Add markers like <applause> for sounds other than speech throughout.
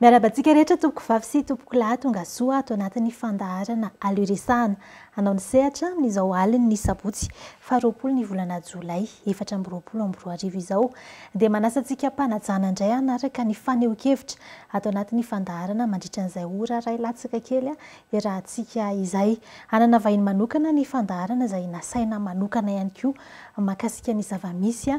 mialabantsika rehetra tompoko vavi sy topoko lah tonga soa atao anatin'ny fandaharana aleresahna anao nysehatrainyaasika panaananday naaka ny faneokevitra atanat'ny andarana mandriran'za aayasakakelyyyomakasika ny zavamisy a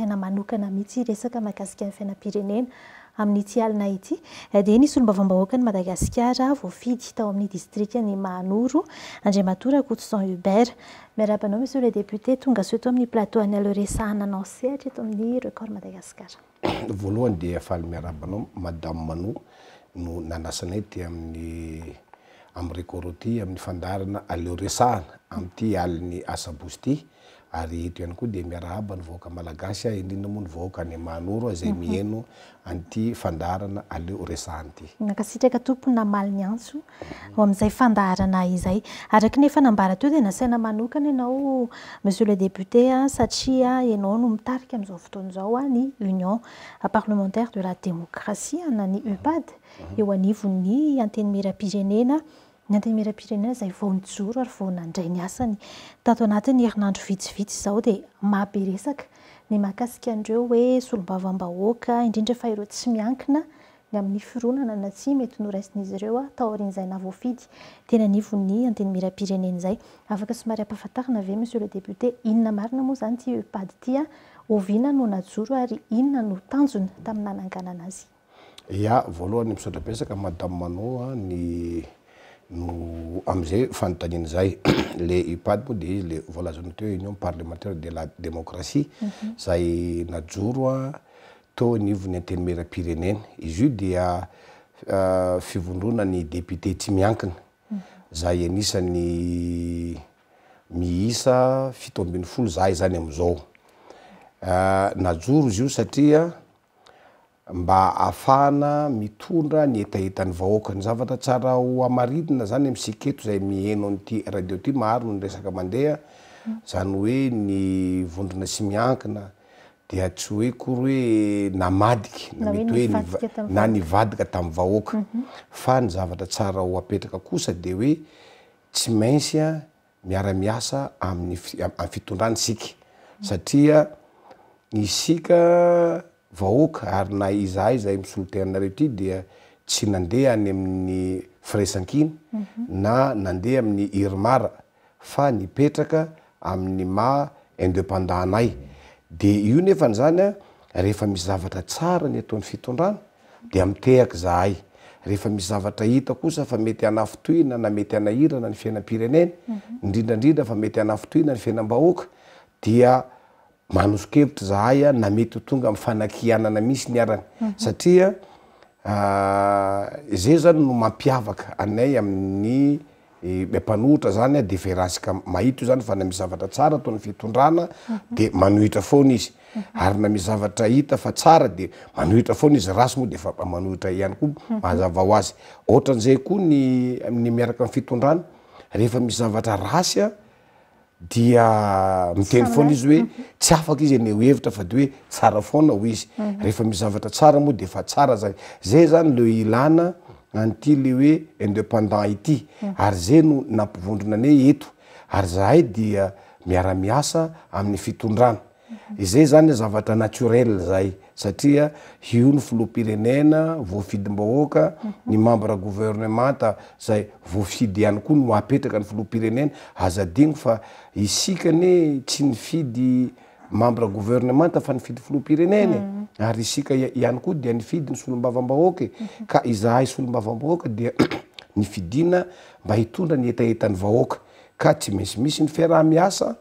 adaaarayyaanaoraanbermiarabnao miisy ledépté tongaso aminny platany aleresahnanance atretoamin'nyreomadaasaroanyde afaly miarabanao madame mano no nanasanaety amin'ny amin'yrecoroty amin'ny fandarana aleo resahana amiyity alin'ny asabosy ty ary to iany koa de miarahaba nyvaoaka malagasy a iandrina moa nyvaoaka ny manoroa zay miheno mhm. anty fandarana aleo resaanyty nakasitraka tompony namali ny antso mhm. ho amin'izay fandarana izay araky nefa nambara teo de nasaina manokana ianao monsieur le députéa satria anao no mitarika amn'izao fotoanizao a ny union parlementaire de la démocratie na ny upad mhm. eo anivony anteny mira mpigenena ny anteny mirapirenena ay vaonoro aryonaaynasanytaty nandro itsiitsyodmaaberesaka ny mahakasikaandreo oe solbambaka indrindrafaireo tsy miankina nyamin'ny ironananatsy mety nor'y eotseiaoanydoa aynaontayaaaloany misotra beresakamadamimano ny no am'izay fanontaniny zay <clears throat> le ipady moa de izy le volazana tehoe union parlementaire de la démocratie mhm. zay najoro a tonivony anteni mera pirenena izy io dia euh, fivondrona ny deputé tsy miankina mhm. zay anisany mihisa fito ambiny folo zaay zany amizao euh, najoro izy io satria mba ahafahana mitondra ny etaentany vahoaka ny zavatra tsara ho amaridina zany amisiketo zay miheno n'ity radio ty mahro no ny resaka mandeha zany hoe ny vondrina sy miankina dea tsy hoe kory hoe namadiky mety hoe na nyvadika tami'y vahoaka fa ny zavatra tsara ho apetraka kosa de hoe tsy mainsya miaramiasa aminyfam'y fitondrany sika satria nysika vahoaka ary na izahay zay misoloterinareo ty dea tsy nandeha any amin'ny fraisan-kiny mhm. na nandeha amin'ny irimara fa nipetraka amin'ny ma independana ay de io nefnyzany a rehefa misy zavatra tsara ny ataon'ny fitondrano de mitehaky zahay rehfa mis zavatra hita kosa fa mety anafotoyna na mety anahirana ny fiainampirenena ndrindrandrindra mhm. fa mety anafotoyna ny fiainam-bahoaka dia manosikevitry zahay a namety o tonga amyfanakianana misy ny arany mhm. satria ah, zay zany no mampiavaka anay ami'ny eh, be mpanohitra zany a de fa rasika mahita io zany fa na misy zavatra tsara aton'ny fitondrana mhm. de manohitra fona izy mhm. ary na mi zavatra hita fa tsara de manohitra fona izy rasy moa de efa a manohitra ihany koa mahazava ho azy ohatran' izay koa ny any miaraka amy fitondrana rehefa misy zavatra rasy a dia mitely fona izy hoe tsy afaka izy eny hohevitra fa de hoe tsara foana ho izy mhm. rehefa misy zavatra tsara moa de fa tsara zay zay zany le islana an'ity le hoe independant ity mhm. ary zay no nampivondrina any eto ary zahay dia miaramiasa amin'ny fitondrana izay mhm. zany zavatra naturel zay satria io ny filoa pirenena voafidym-bahoaka mhm. ny mambra gouvernemanta zay voafidy ihany koa no apetraka ny filoapirenena azadigny fa isika ne tsy nifidy mambra gouvernemanta fa nifidy filoa pirenena mhm. ary isika ihany koa de nifidy ny solombavam-bahoaka mhm. ka izahay solom-bavam-bahoaka dia <clears throat> nyfidina mba hitondra nyetaetany vahoaka ka tsy misymisy ny fiarahmiasa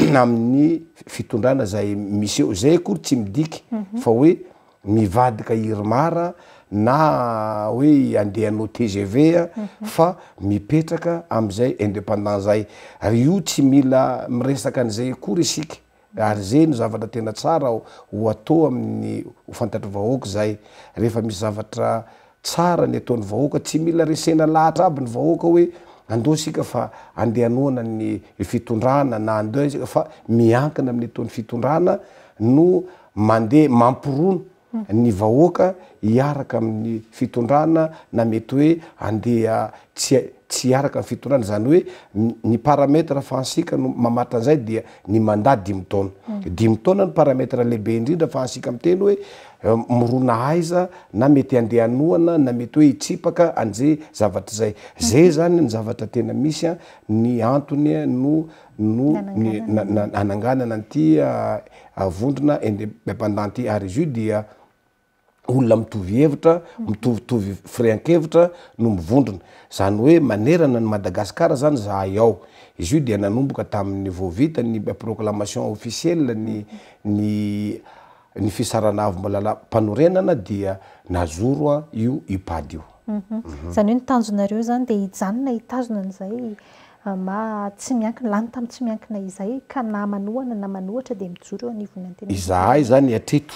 <clears throat> amin'ny fitondrana zay misy eo zay akory tsy midiky mhm. fa hoe mivadika irymara na hoe andehanao tgv a mhm. fa mipetraka am'izay independant zay r io tsy mila miresaka an'izay akory isika ary zay no zavatra tena tsaraho ho atao amin'ny ho fantatry vahoaka zay rehefa misy zavatra tsara ny ataony vahoaka tsy mila resena lahatra aby ny vahoaka hoe andeoa sika fa andeha hanoana ny fitondrana na andeho sika fa miankina amin'ny ton'ny fitondrana no mandeha mampirono ny vahoaka iaraka amin'ny fitondrana na mety hoe andea tsy tsy iaraka ami'y fitondrana zany hoe ny parametra fa asika no mamatran'izay dia ny mandaha dimy taona mm. dimy taona ny parametra lehibe indrindra fa ansika am' teny hoe mironahaiza na mety andeha anoana na mety hoe itsipaka anize zavatra zay zay mhm. zany ny zavatra tena misy a ny antony no no nyn ananganana anty vondrona ende bempandanty ary izy io dia olona mitovyhevitra mitovitovy mhm. frenkevitra no mivondrona zany hoe manerana ny madagasikar zany za ay ao izy io dia nanomboka tamin'ny voavita ny proclamation mhm. officiel ny ny ny fisarana avy mbola la mpanorenana dia nazoro a io ipady io mhm. zany hoe nytanjonareo zany de hijanona hitazona an'izay ah, ma tsy miankina la ny tami' tsy miankina izay ka na manoana na manohatra de mijoro eo anivomiantena izahay zany atreto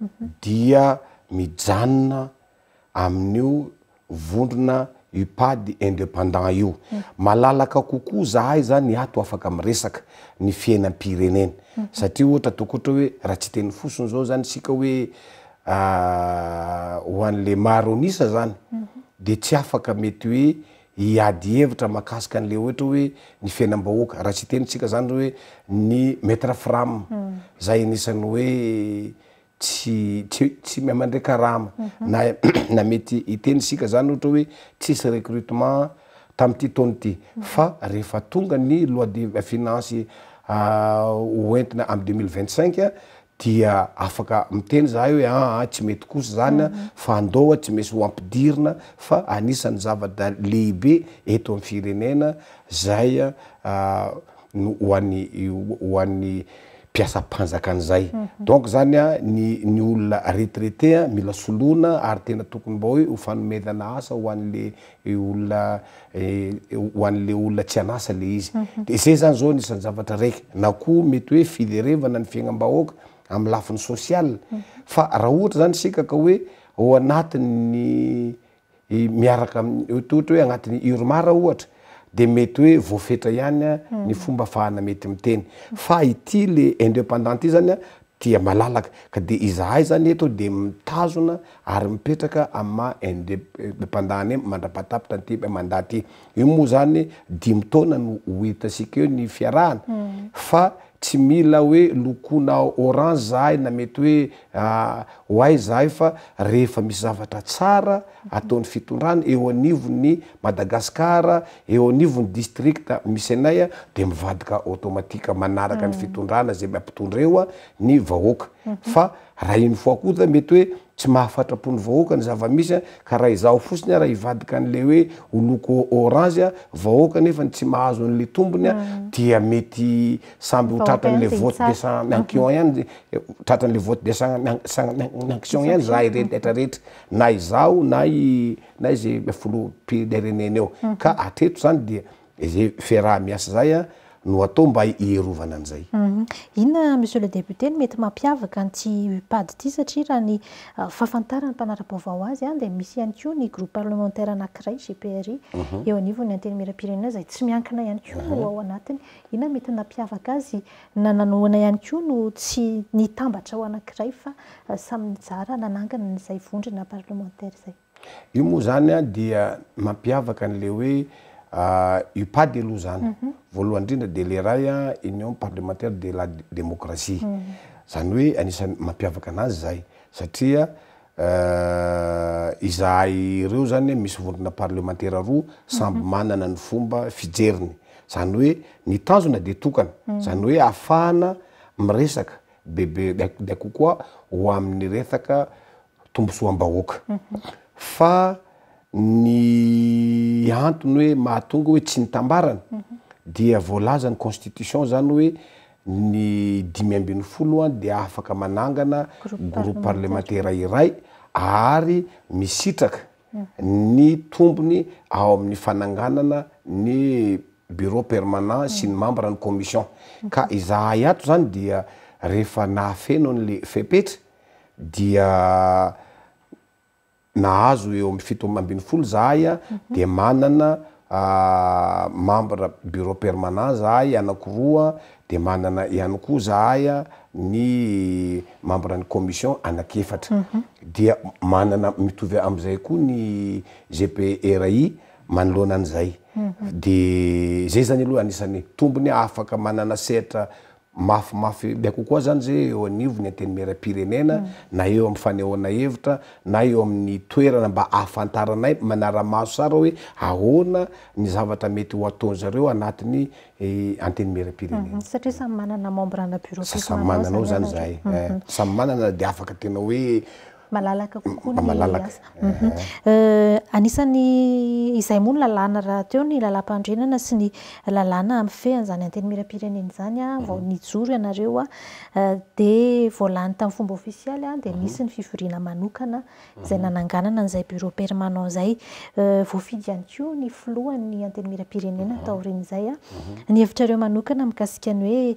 mhm. dia mijanona amin'io vondrona i pa dy independant io malalaka kokoo zahay zany ato afaka amresaka ny fiainampirenena satria ohatra ataokoohatra hoe raha tsy teny fosony zao zany tsika hoe ah, ho an'le maro anisa zany de tsy afaka mety hoe hiadyevitra mahakasika an'le ohatra hoe ny fiainam-bahoaka raha tsy teny tsika zany rao hoe ny maître frame hmm. zay anisany hoe tsy ty tsy mai mandraika rama mhm. na <clears throat> na mety iteny sika zany ohatra hoe tsisy recrutementa tam ity taony ty mhm. fa rehefa tonga ny loi de finance ah, oentina am deum0l2gtcinq a ah, dia afaka miteny zahy hoe aa ah, tsy mety kosy zanya mhm. fa andaoa tsy misy hoampidirina fa anisan'ny zava da lehibe eto amy firenena zay a no ho an'ny ho an'ny piasapanjakan' zay donk zany a nyny olona retraitéa mila solona ary tena tokony mba hoe hofanomedana asa hoanyle olona ho an'la olona tsy anasa le izy de zay zany zao nisany zavatra raiky na kohao mety hoe fiderevana ny fiaignam-bahoaka am'y lafiny sosial fa raha ohatra zany sikaka hoe ho anatinny miaraka ami tohatry hoe agnatin'ny urmara ohatra de mety hoe voafetra ihany a ny fomba afahana mety miteny fa ity le independant i zany a tia malalaka ka de izahay zany etoo de mitazona ary mipetraka ama indedependat ne mandrapatapitra ny ty ba mandaty io moa zany dimy taona ny hohitasika eo ny fiarahana hmm. fa tsy mila hoe lokona oranze zahay na mety hoe hoayzahay fa rehefa misy zavatra tsara ataon'ny fitondrana eo anivo ny madagasikara eo anivo ny districta misy anay a de mivadika automatika manaraka ny mm. fitondrana zay mi ampitondreo a ny vahoaka mhm. fa raha iny foakota mety hoe tsy mahafatrapony vahoakany zavamisy a karaha izao fosiny a raha hivadika an'le hoe oloko orange a vahoakanefay tsy mahazo an'le tombonya mm. dia mety samby ho tratran'le voty de sa miancion any tratran'le vote de sa masa mianccion ihany eh, raha ireidetra rehetra na izao na i na zay flo pilereneny ao mhm. ka ateto zany dia izay fira miasa zay a no atao mba ierovana an'izay mhm. inona monsieur le deputé y mety mampiavaka nty padity satria rahany ah, fahafantarany mpanara-bovao azy de misy ayko ny roupeparlementaire anakray gpri mhm. eoa anteni merampireneazay tsy miankana ihany kono mhm. ao anatyinmetnaiaaotsyambatra hoanakray fasamaanananzay ah, onrinaparlementare zay io moa zany a dia mampiavaka n'le hoe ipady aloha zany voalohany indrindra de leray a union parlementaire de la democratie zany mhm. hoe anisany mampiavaka an'azy zay satria euh, iza ireo zanyh misy vorona parlementaira roa samby mhm. manana ny fomba fijeriny zany hoe nitanzona de tokana zany mhm. hoe ahafahana miresaka bebe edekkokoa ho amin'ny resaka tombosoam-bahoaka fa ny antony hoe mahatonga hoe tsy nitambarana mhm. dia voalazany constitution zany hoe ny dimy ambin'ny folo any de afaka manangana groupe parlementaire iray ary misitraka mhm. ny tombony ao amin'ny fananganana ny bureau permanant sy ny mambra mhm. ny commission ka iza aiato zany dia rehefa nahafeno an'le fepetry dia nahazo eo amifito amiambiny folo zahay a de manana mambra bureau permanant zahay anakoroa de manana iany koho zahay a ny mambra ny commission anakefatra dia manana mitovy am'izay koa ny gprai manolohana an' zay mhm. de zay zany aloha anisan'ny tombony afaka manana setra mafimafy miakokoa zany zay eo anivo ny anteni mera mpirenena na eo amin'ny fanehona hevitra na eo amin'ny toerana mba ahafantaranay manaramaso sara hoe ahoana ny zavatra mety ho ataon zareo anatiny e, anteni merampirenena mhm, satra samymanana mambranabresa samy mananao zany zay mhm. e eh, samy manana de afaka tena hoe malalaka mm, kokoa na mhm. eh, anisan'ny izay mono lalàna raha teo ny lalampandrenana sy ny llna amy feanany aten mirapirenezanyvnjoro mm. iaareoa dvny eh, tamin'yfombaofisial de mm-hmm. nisy ny fivrinamannaeidyany mm-hmm. eh, ko ny flohany anteny mirapirene ataorenzayanyhevitrareomanokana mm-hmm. mikasikany hoe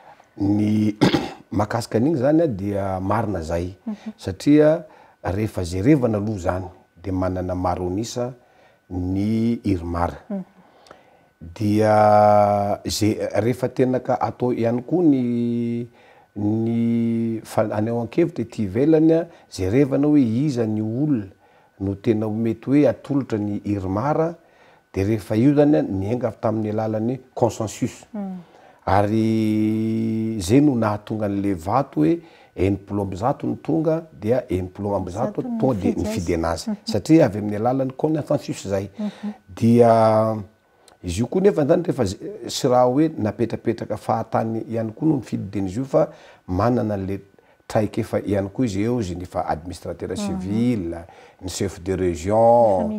ny <clears throat> mahakasika an'igny zany a dia marina zay mhm. satria rehefa zerevana aloha zany de manana maronisa ny irmara mhm. dia ze rehefa tena ka atao ihany koa ny ny fa- anao ankevity ti velany a zerevana hoe iza ny olona no tenamety hoe atolotra ny irmara de rehefa io zany a nianga fy tamin'ny alalanyhoe consensus mhm. ary zay no nahatonga n'le vato hoe eniplombozato ny tonga dia eniplom amyzato tonga de ni fidy anazy mhm. satria avy amin'ny alalany ko ny atantsiso zay mhm. dia izy io koa nefanzany rehefa sy raha hoe napetrapetraka fahatany ihany koa no nyfididen' izy io fa manana 'le traiky efa ihany koa izy eo zy nefa administrater mhm. civile ny chef de region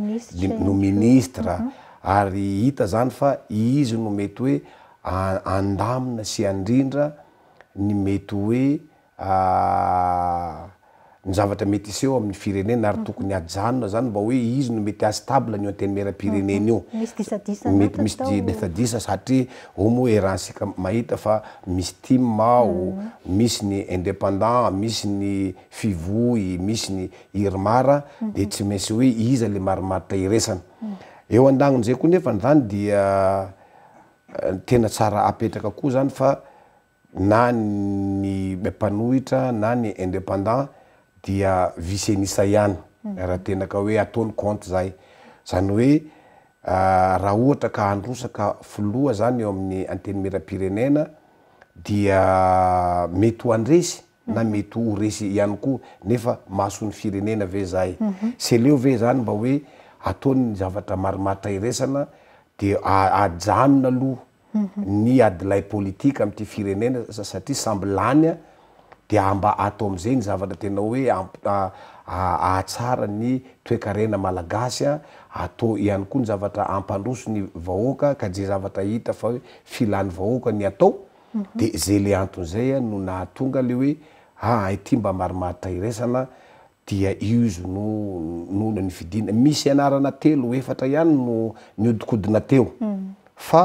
no ministre ary hita zany fa izy no mety hoe andamina sy andrindra ny mety hoe nyzavatra mety iseo amin'ny firenena ary mhm. tokony ajanona zany mba hoe izy no mety azy table nyio anteny mera pireneny io mety mhm. misy desadisa satri o moa e rasika mahita fa misy timy mao mhm. misy ny independant misy ny fivoy misy ny irymara de tsy mainsy hoe iza le marimaritra iresany eo an-dagniny zay koa nefa nyzany dia Eh, tena tsara apetraka koa zany fa na ny be mpanohitra na ny independant dia visenisa ihany mhm. raha tena ka hoe ataony comte zay zany hoe eh, raha ohatra ka handrosaka filoha zany eo amin'ny anteny merapirenena dia mety ho andresy na mhm. mety ho resy ihany koa nefa mason'ny firenena ve zay mhm. seleo ve zany mba hoe ataonyy zavatra marimaritra iresana de aajanona aloha mhm. ny adilay politika amty firenena satria sambilany a de amba ato am'izay ny zavatra tena hoe ap-ahatsara ny toekarena malagasy a atao ihany koa ny zavatra ampandroso ny vahoaka ka zey zavatra hita fa hoe filany vahoaka ny atao mhm. de zay le anton' zay a no natonga le hoe a ah, ai ty mba amarimaritra iresana dia io izy no noonanyvidinna misy anarana telo efatra ihany no nyhodikodina teo hmm. fa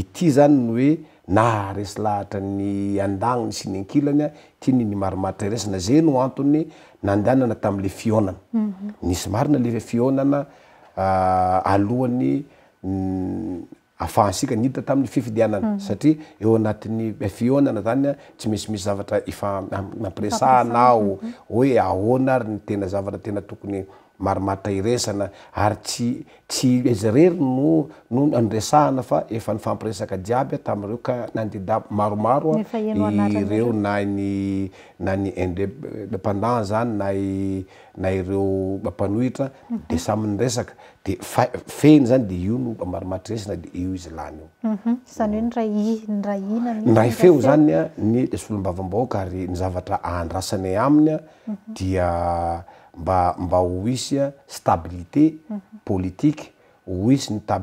ity zany ny hoe naresilahatra ny andagniny syny ankilany a tiany nymaromaritra iresina zay no antony nandeanana tami'la fiônana hmm. nisy marina le fiônana ah, alohany mm, afahansika ny hidita tamin'ny fifidianana mm. satria eo anatin'ny fionana zany a tsy misimisy zavatra efa ampiresanaao mm-hmm. hoe ahoana ry ny tena zavatra tena tokony maromatra iresana ary tsy tsy ezerery no no andresahana fa efa nyfampiresaka jiaby a tamin'reo ka nandeda maromaro ireo na ny na ny in de bependance zany nay na ireo bapanohitra mhm. de samyn'ny resaka de fa feny zany de io no ba maromaitra iresana de io izy lany io mhm. zany hoenray i ray inanray feo zanya ny lesolom-bavam-baoaka ary nyzavatra andrasanay aminya mhm. dia mba mba hohisy a stabilité politique hohisyny a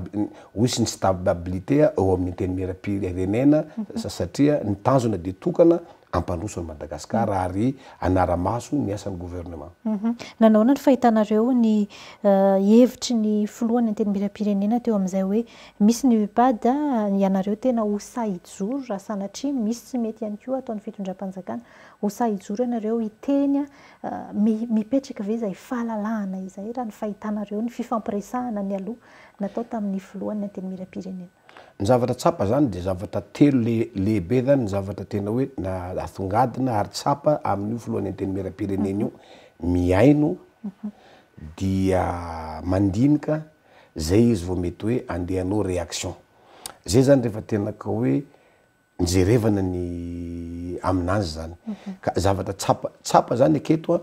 hohisy ny stabilitéa eo amin'nyteny merapirenana mhm. ssatria nitanjona de tokana ampandrosony madagasikara mm. ary anaramaso niasany gouvernement mhm. nanao na ny fahitanareo ny eh, hevitry ny filohany anteny mirampirenena teo am'zay hoe misy ny ipady ianareo tena osa ijoro raha sanatriny misy tsy mety ihany ko ataon'ny fitondram-panjakana osa ijoro ianareo itenya eh, mipetraka ave zay fahalalaana izay raha ny fahitanareo ny fifampiresahana ny aloha natao tamin'ny filohanyanteny mirapirenena ny zavatra tsapa zany de zavatra telo le lehibe zany ny zavatra tena hoe na atongadina ary tsapa amin'io foloany enteny miram-pirenena io miaino mhm. mhm. dia mandinika zay izy vao mety hoe andehanao reaction zay zany rehefa tena ka hoe nijerevana ny aminazy zany mhm. ka zavatra tsapa tsapa zany aketo a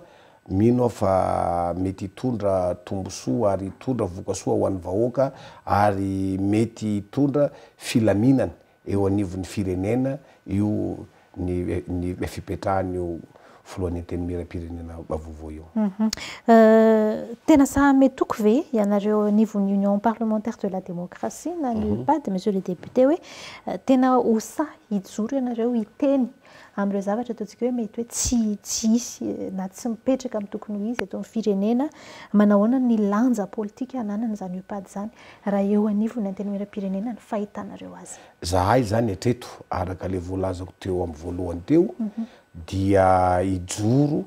mino ao fa mety hitondra tombo soa ary itondra voka soa aho an'ny vahoaka ary mety itondra filaminany eo anivony firenena io ny- ny fipetrahany io loanynteny mirapirenenaaoo iotena mhm. euh, sahmetoko ve ianareoaionyunion parlementaire de la démocratie na nypady mhm. msi le député hoetenaosa euh, ijoro ianareo iteny am'reo zavatra attsika hoe metyhoe tts isynatsy euh, mipetrakamtooy ho izy tfreneamanaonanapiananzaypadzanah eoai antenmerapirenenanyfahitnareo azy zahay zany atreto araka le voalazako teo amyvoalohany teo mhm. dia ijoro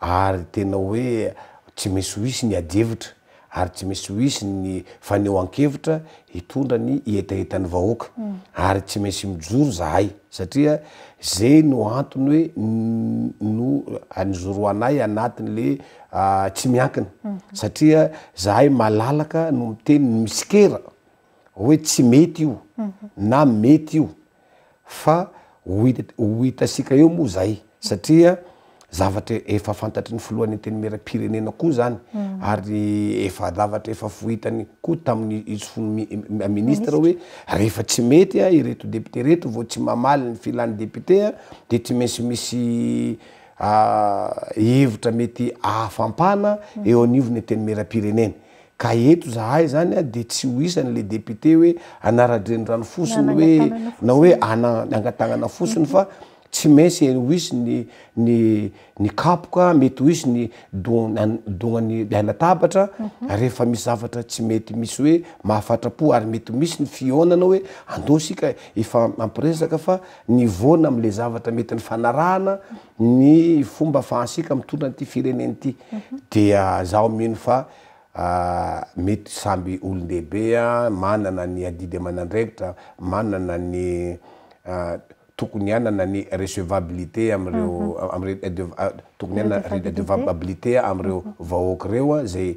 ary tena hoe tsy maisy ho hisy ny adievitra ary tsy misy ho hisy ny faneo ankevitra hitondra ny hietaetany vahoaka ary tsy mainsy mijoro zahay satria zay no antony hoe no anyzoroanay anatin' le tsy miankina satria zahay malalaka no mitenyny miskera hoe tsy mety io na mety io fa ho hit- ho hita sika eo moa zay satria zavatra efa fantatry ny folohany teny mera mpirenena koa zany mm. ary efa zavatra efa fohitany koa tamin'ny izy fony ministre hoe rehefa tsy mety a ireto depute reto vao tsy mamaly ny filany deputé a de tsy mainsy misy ah, hevitra mety ahafampana mm. eo anivony teny merampirenena ka eto zahay zany a de tsy ho hisan'le deputé hoe anaradrenydranofosiny hoe na hoe anaangatagnana fosiny fa tsy maisy o hisy nynny kapoka mety ho hisy ny odognan'ny liainatabatra mhm. rehefa misy zavatra tsy mety misy hoe mahafatrapo ary mety misy ny fionana hoe ande sika efa ampiresaka fa ny vona ami'le zavatra mety ny fanarahana mhm. ny fomba afahasika mitondrany ity fireneny ity mhm. dia ah, zao mino fa Ah, mety samby olon-dehibea manana ny adidy amanandraikitra manana ny ah, tokony anana ny recevabilité amreo mhm. amreo d ah, tokony ianana redevabilité amireo vahoaka reoa zay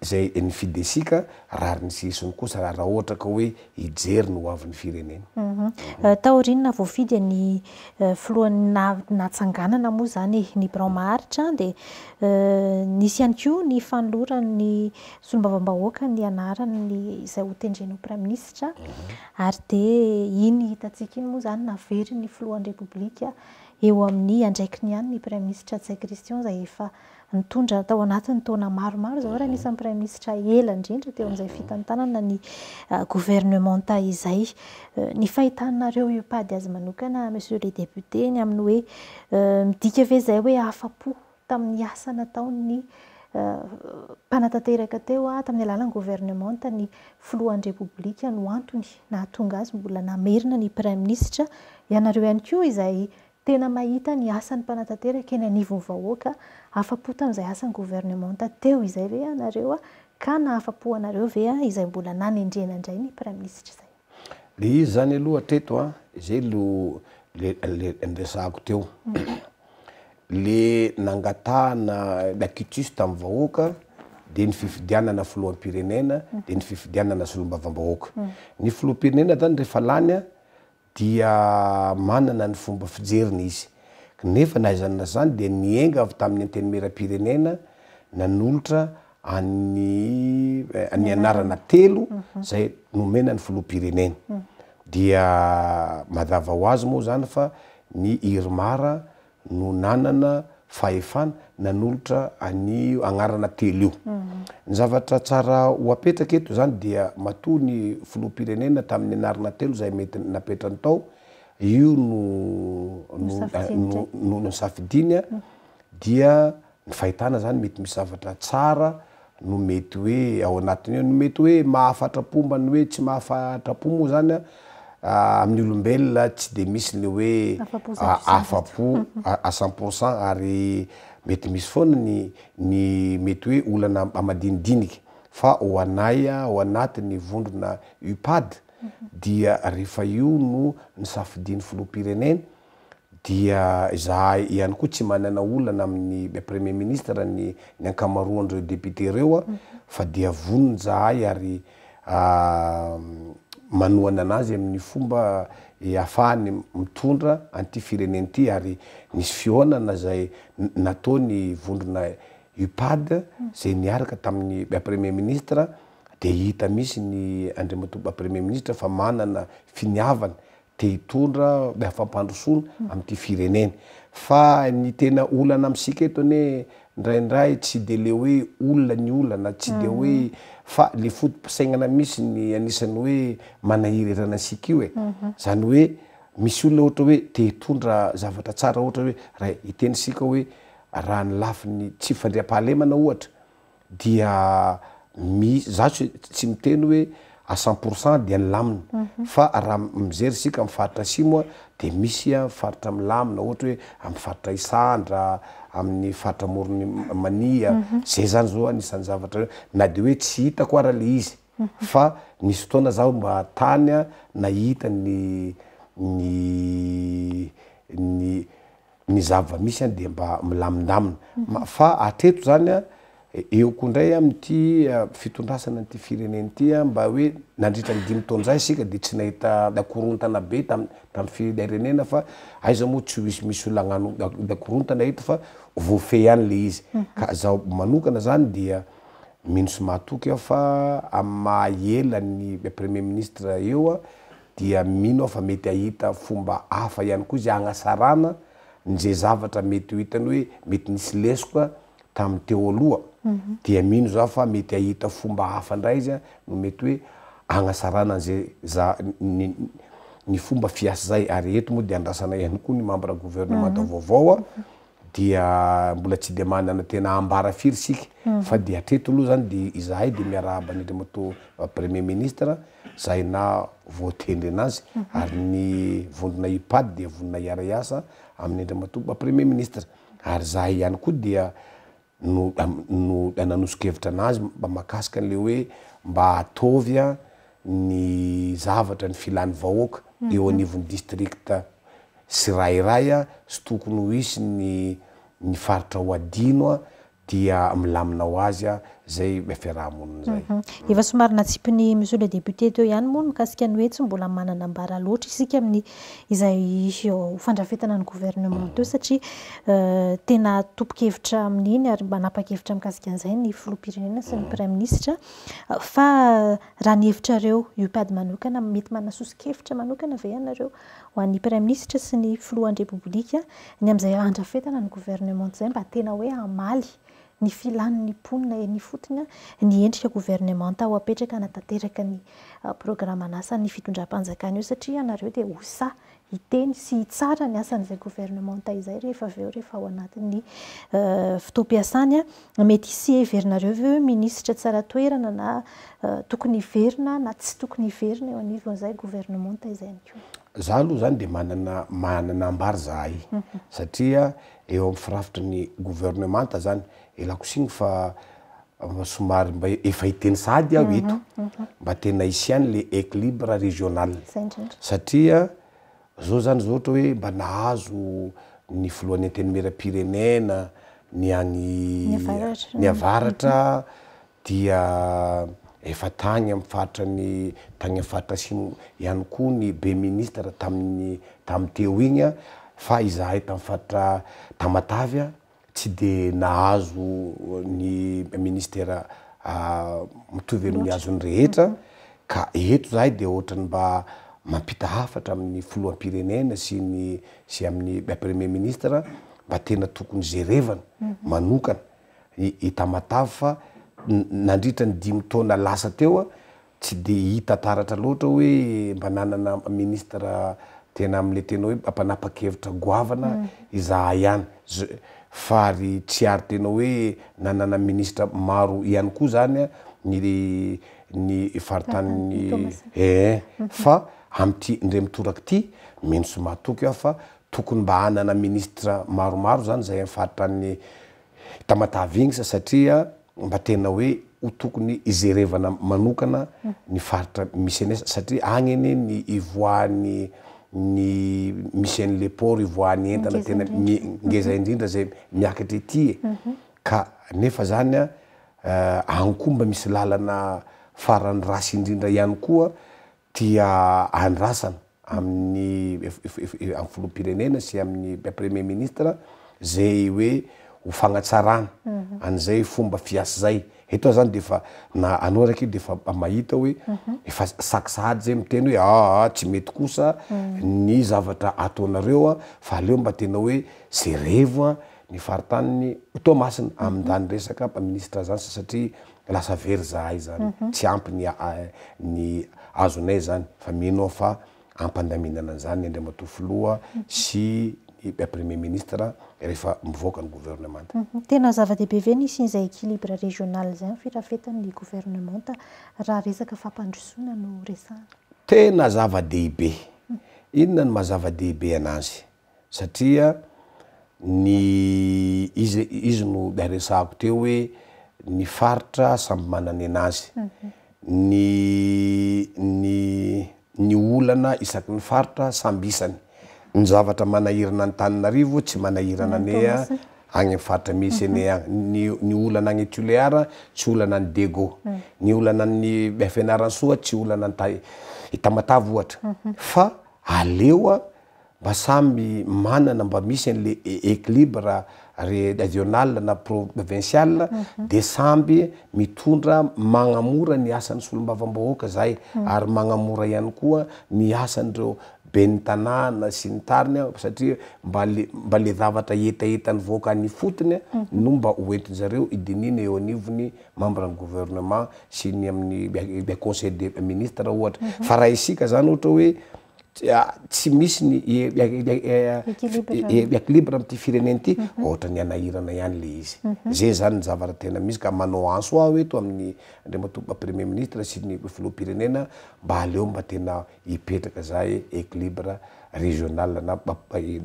zay ny fidyesika rary nysiisiny kosa raha raha ohatra ka hoe hijery ny hoavin'ny firenena mhm. euh, taoriny na voafidy ny euh, filoany nanatsanganana moa zany ny bran maharitra di euh, nisyihany ko ny fanoloran'ny solombavambahoaka ny anaranny izay hotendrenyo prime ministre mhm. ary di iny n hitatsika iny moa zany naveryny flohany republika eo amin'ny andraikiny anyny prime ministre sa cristion zay efa nonratoanatny namaromaroynsieureydy oeafapo tamin'ny asanataonympanatateraka teotaminny alalany governement ny eh, floanrepoblika no antony naatonga azy mbola namerina ny pr ministra anareo hanykeo izay tena mahita ny asan'ny mpanatateraka eny anivonyvahoaka afa-po tam'izay asany gouvernement tateo izay ve anareo a ka nahafa-po anareo vea izay mbola nanyndrena ndray ny piramisitry zay le izy zany aloha ateto a zay lo lele nresako teo mm. le nangatahana la kitus tam'y vahoaka de ny fifidianana filoampirenena mm. de ny fifidianana solombavambahoaka mm. ny filoapirenena zany rehefa lany a dia manana ny fomba fijeriny izy nefa naizanay zany dia ni enga avy tamin'ny anteni mera pirenena nan' olotra any eh, any anarana telo mhm. zay nomena ny filoapirenena mhm. dia madava ho azy moa zany fa ny hirimara no nanana fahefana nany olotra any agnarana telo io mhm. ny zavatra tsara ho apetraka eto zany dia matoa ny filoapirenena tamin'ny anarana telo zay mety napetrany tao io no no safidiny a mm. dia ny fahitana zany mety misy zavatra tsara no mety hoe ao anatiny i no mety hoe mahafatrapombany hoe tsy mahafatrapo m oa zany a amin'ny olombelona tsy de misy ly hoe afapo acent pourcent ary mety misy foana ny ny mety hoe olana amadinidinika fa ho anaya ao anatiny vondrona upady dia rehefa io no nysafidiany filoampirenena dia zaha ihany koa tsy manana olana amin'ny be premier ministre ny ny ankamaroandreo depute reo a fa dia vonony zahay ary ah, manoana anazy amin'ny fomba afahany mitondra anty fireneny ity ary misy fionana zay natao ny vondrona upad zay niaraka tamin'ny be premier ministre de hita misy ny andreamatoba premier ministra fa manana finiavana de hitondra be afampandrosona am''ity fireneny fa ny tena olana amisika etony oe ndraindray tsy de le hoe olona ny ollana tsy de mm. hoe fa le fotim-pisainana misy ny anisany hoe manahirerana sik io e mhm. zany oe misy olona ohatra hoe de hitondra zavatra tsara ohatrahoe ra iteny sika hoe raha ny lafi ny tsy ifandream-pahalemana ohatra dia misy za tsy miteny hoe acent pourcent de ny lamina mhm. fa raha mizery sika ami faritra simo a de misy a faritra milamina ohatry hoe ami'yfaritra isandra amin'ny faritra morony mania mhm. zay zany zao anisan'ny zavatra e na de hoe tsy hitako araha le izy mhm. fa nisy fotoana zao mba tany a nahita ny ny n ny zava misy any de mba milamindamina fa ateto zany a eo ko ndray amty fitondrasana nity fireneny tya mba hoe nandritra ny dimytonzay sika de tsy nahita lakorontana be ttamn'y fiirenena fa aiza moa tsy isy misy olo agnanolakorontana ahitafa ofe any le iz mhm. ka zo manokana zany di mino so matoky afa amaelany premier ministre eo a dia mino afa mety ahita fomba afa ihany ko izy agnasarana nze zavatra mety o hitany hoe mety nisy lesikoa tam'y teo aloha Mhm. dia mino za fa mety ahita fomba hafa ndray izy a no mety hoe agnasarana azay za ny fomba fiasa zay ary eto moa de andrasana ihany koa ny mambra gouvernement tao mhm. vaovao a dia mbola tsy demana ana tena ambara firy siky mhm. fa de atreto loha zany de zahay de miara aba nyendraoamato euh, premier ministre zahay na voatendry anazy ary ny vondrona ipady de vondona iaraiasa amin'ny endraoamatoba premier ministre ary zahay ihany koa dia no no nanosikhevitra anazy mba mahakasika an'le hoe mba ataovy a ny zavatra ny filany vahoaka mhm. eo anivin'ny district sy rairay a sy tokony ho isy ny ny faritra ho adino a dia amilamina ho azy a zay mi firaha moniny y mhm. efasomarynatsipny misy ledépté aymonaiany hoe tsy bola mananambaraoatra isinyayndratna nyuverement oaatookeitra euh, amiiny ary manapakevitra mi'kasika n'zay ny flopirene sy ny mhm. prminisrhaeyaamety euh, manasosikevitra manokana av anareooa'nyprim ministra sy ny floanrepobikany amzay andrafetana ny gouvernemen zay mba tena hoe amaly ny filaniny ponina eny fotony ny endrika gouvernementao apetraka anataterakany programmenasa ny ah, fitondram-panjakanyio saria anareo de osaisy asn'zayverentzay area oaeysyeerineavoroyiina natsy tooyiverina azayguvereentzaye za aloha zany de mamanana ambary zahay mhm. satria eo amin'y firafitra ny gouvernemanta zany e lakosigny fa somary mba efa hiteny sady ah eto mba tena isiany le equilibre regional satria zao zany zao hatra hoe mba nahazo ny filohanyenteny mera pirenena ny agny ny avaratra dia efa tagny ami faritrany tagny amy faritra simo ihany koa ny be ministre taminy tam'y teo ignya fa izahay tamifaitra tamatavy a tsy de nahazo ny ministera mitovy elony azony rehetra mm. ka eto zahay de ohatrany mba mampita hafatra amin'ny foloampirenena sy ny sy amin'ny eh, premier ministre mba tena tokony zerevana mm-hmm. manokana i tamatavy fa nandritra ny dimy taona lasa teo a tsy de hitataratra loatra hoe mba nananaministra tena amle tegna hoe mampanapakevitra goavana mm. izaha ihanyz fary tsy ary tena hoe nanana ministra maro ihany koa zanya ny ny faritanny ee eh, fa amty indre mitoraky ity meno somatoky ahfa tokony mba anana ministre maromaro zany zay amiy faritra ny tamatav igny sa satria mba tena hoe o tokony izerevana manokana mm. ny faritra misy anysa satria agny ny ny ivoaany ny misy an'le port ivoany entana tena mngeza mhm. indrindra zay miakitry itye mhm. ka nefa zany a eh, ankomba misy lalana farany rasy indrindra ihany koa tia andrasana amin'ny ay folopirenena sy amin'ny premier ministra zay hoe hofagnatsarana mhm. an'izay fomba fiasy zay eto zany de fa na anao raky io de fa a mahita hoe mhm. efa sakisady zay miteny hoe aa ah, ah, tsy mety kosa mm. ny zavatra atao nareo a fa aleo mba tena hoe ze revo a ny faritanny atoa masina mhm. amindany resaka ma ministre zany sa satria lasa very zahay zany mhm. tsy ampy nyany azo nay zany fa mihnao fa ampiandamihnana anyzany ny andrea ma tofoloa sy premier ministrea rehefa mivoakany gouvernemanta mhm. tena zava-dehibe veny isy nyizay equilibre regional zay firafetany gouvernementa raha resaka fampandrosoana no resaka tena zava-dehibe mhm. inona ny mahazava-dehibe anazy satria ny izy izy no maresako teo hoe ny faritra samby manany anazy mhm. ny ny ny olana isaky ny faritra samby isany ny zavatra manahirana ny taninarivo tsy manahirana anea agnyifaritra misy mhm. any agny ny olana agny tuléara tsy olana any dego mhm. ny olana ny meafianarany soa tsy olana nta itamatavy ohatra mhm. fa aleoa mba samby manana mba misy an'le equilibre redional na provincial de samby mitondra magnamora ny asan'ny solom-bavam-bahoaka zay ary magnamora ihany koa ny asan'ireo be ny tanàna sy ny tariny a satria mba le mba le vavatra etaetany voaka ny fotony mhm. no mba hoentiny zareo idinina eo anivony mambra ny gouvernement sy ny amin'ny conseil de ministre aha ohatra mhm. fa raha isika zany ohatra hoe Ah, tsy misy ny biaquilibre amty fireneny ty mhm. ohatranyanahirana ihany le izy mhm. zay zany nyzavar tena misy ka manao ansoa eto amin'ny andre matoba premier ministre sy ny flo pirenena mba aleo mba tena hipetraka za e equilibre régional na a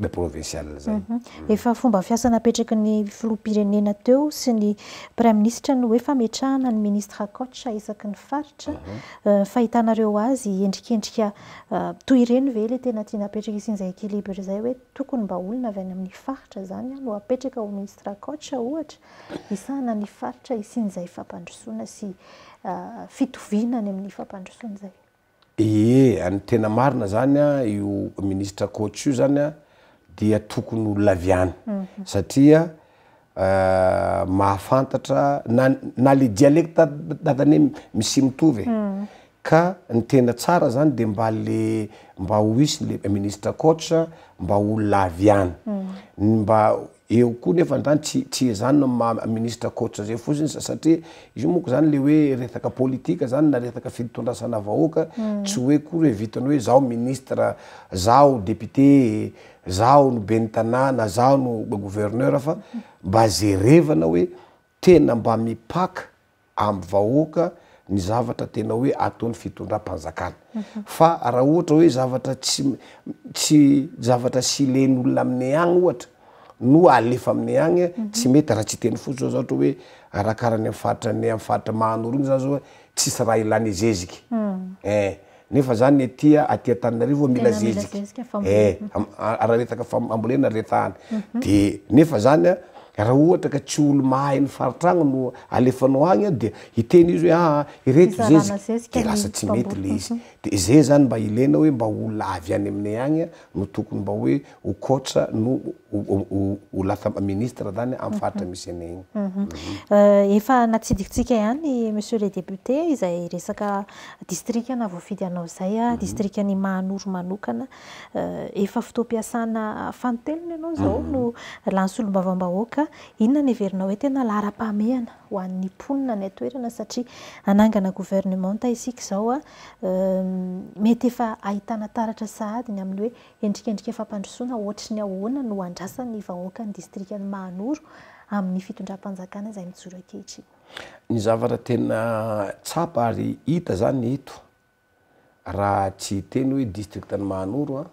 provincialzaefa mhm. fombafiasana apetraky ny floa pirenenateo sy ny prèi ministre ny oe fametrhanany ministre isakyny faritra mhm. eh, fahitareo azy endrikedrikatoyreny eh, vely tena tinapetraka isnzay eilibre zay hoe toknymbaolona ay ay amin'ny faritra zanyhiriszay fampadosoaa syfany eh, aminy fampandrosonzay eeh ny tena marina zany a io ministre coach io zany a dia tokony olo lavy any mhm. satria euh, mahafantatra na na le dialecta datany misy mitovy e ka ny tena tsara zany de mba le mba ho isy le ministre coacha mba olo naavy any n mba eo koa nefa nzany tstsy zanyn ministre kotsa zay fosiny s satria izy io moko zany le hoe resaka politika zany na resaka fiotondrasana vahoaka hmm. tsy hoe ko ryhoe vitany hoe zao ministre zao deputé zao no benytanàna zao no gouverneur fa mba ze revana hoe tena mba mipaka amy vahoaka ny zavatra tena hoe ataon'ny fitondrampanjakana mhm. fa raha ohatra hoe zavatra tsy tsy zavatra sylen'olona amin'ny agny ohatra no alefa aminy agny e. tsy mety raha tsy iteny fotsy zao zao atra hoe arakarany amfaritrany am faritra mahanooro igny zay zao e. tsisy raha ilany zeziky hmm. e eh, nefa zany atya atya taninayariva mila zezikyeh araharetaka faambolena reta any mhm. de nefa zany a raha ohatra ka tsy olo mahayny faritragna no alefanao agny a de hiteny izy hoe aa ah, ireto zeziky de lasa tsy mety le izy de zay zany mba ilena hoe mba ho lavy any aminay agny no tokony mba hoe ho kotra no ho lafa ministre zany aminn faritra mhm. misy ana igny mhm. mhm. euh, efa natsidikitsika hany monsieur le deputé izay resaka distrika na vao fidy anao zay a distrika any mahnoro manokana euh, efa fotoam-piasana fanotelona anao zao no lansolom-bavam-bahoaka inona ny averinao hoe tena la ra-pahamehana an'ny ponina ny atoerana satria anangana gouvernementta isika zaoa ehm, metyefa ahitanataratra sahadiny amin'y hoe endrikndrika fampandrosoana ohatry ny ahoana no andrasany vahoakany distrikany mahanoro amin'ny fitondram-panjakana zay mijoro akehitri ny zavatra tena tsapa ary hita zany eto raha tsy hteny hoe distrikt ny mahanoro a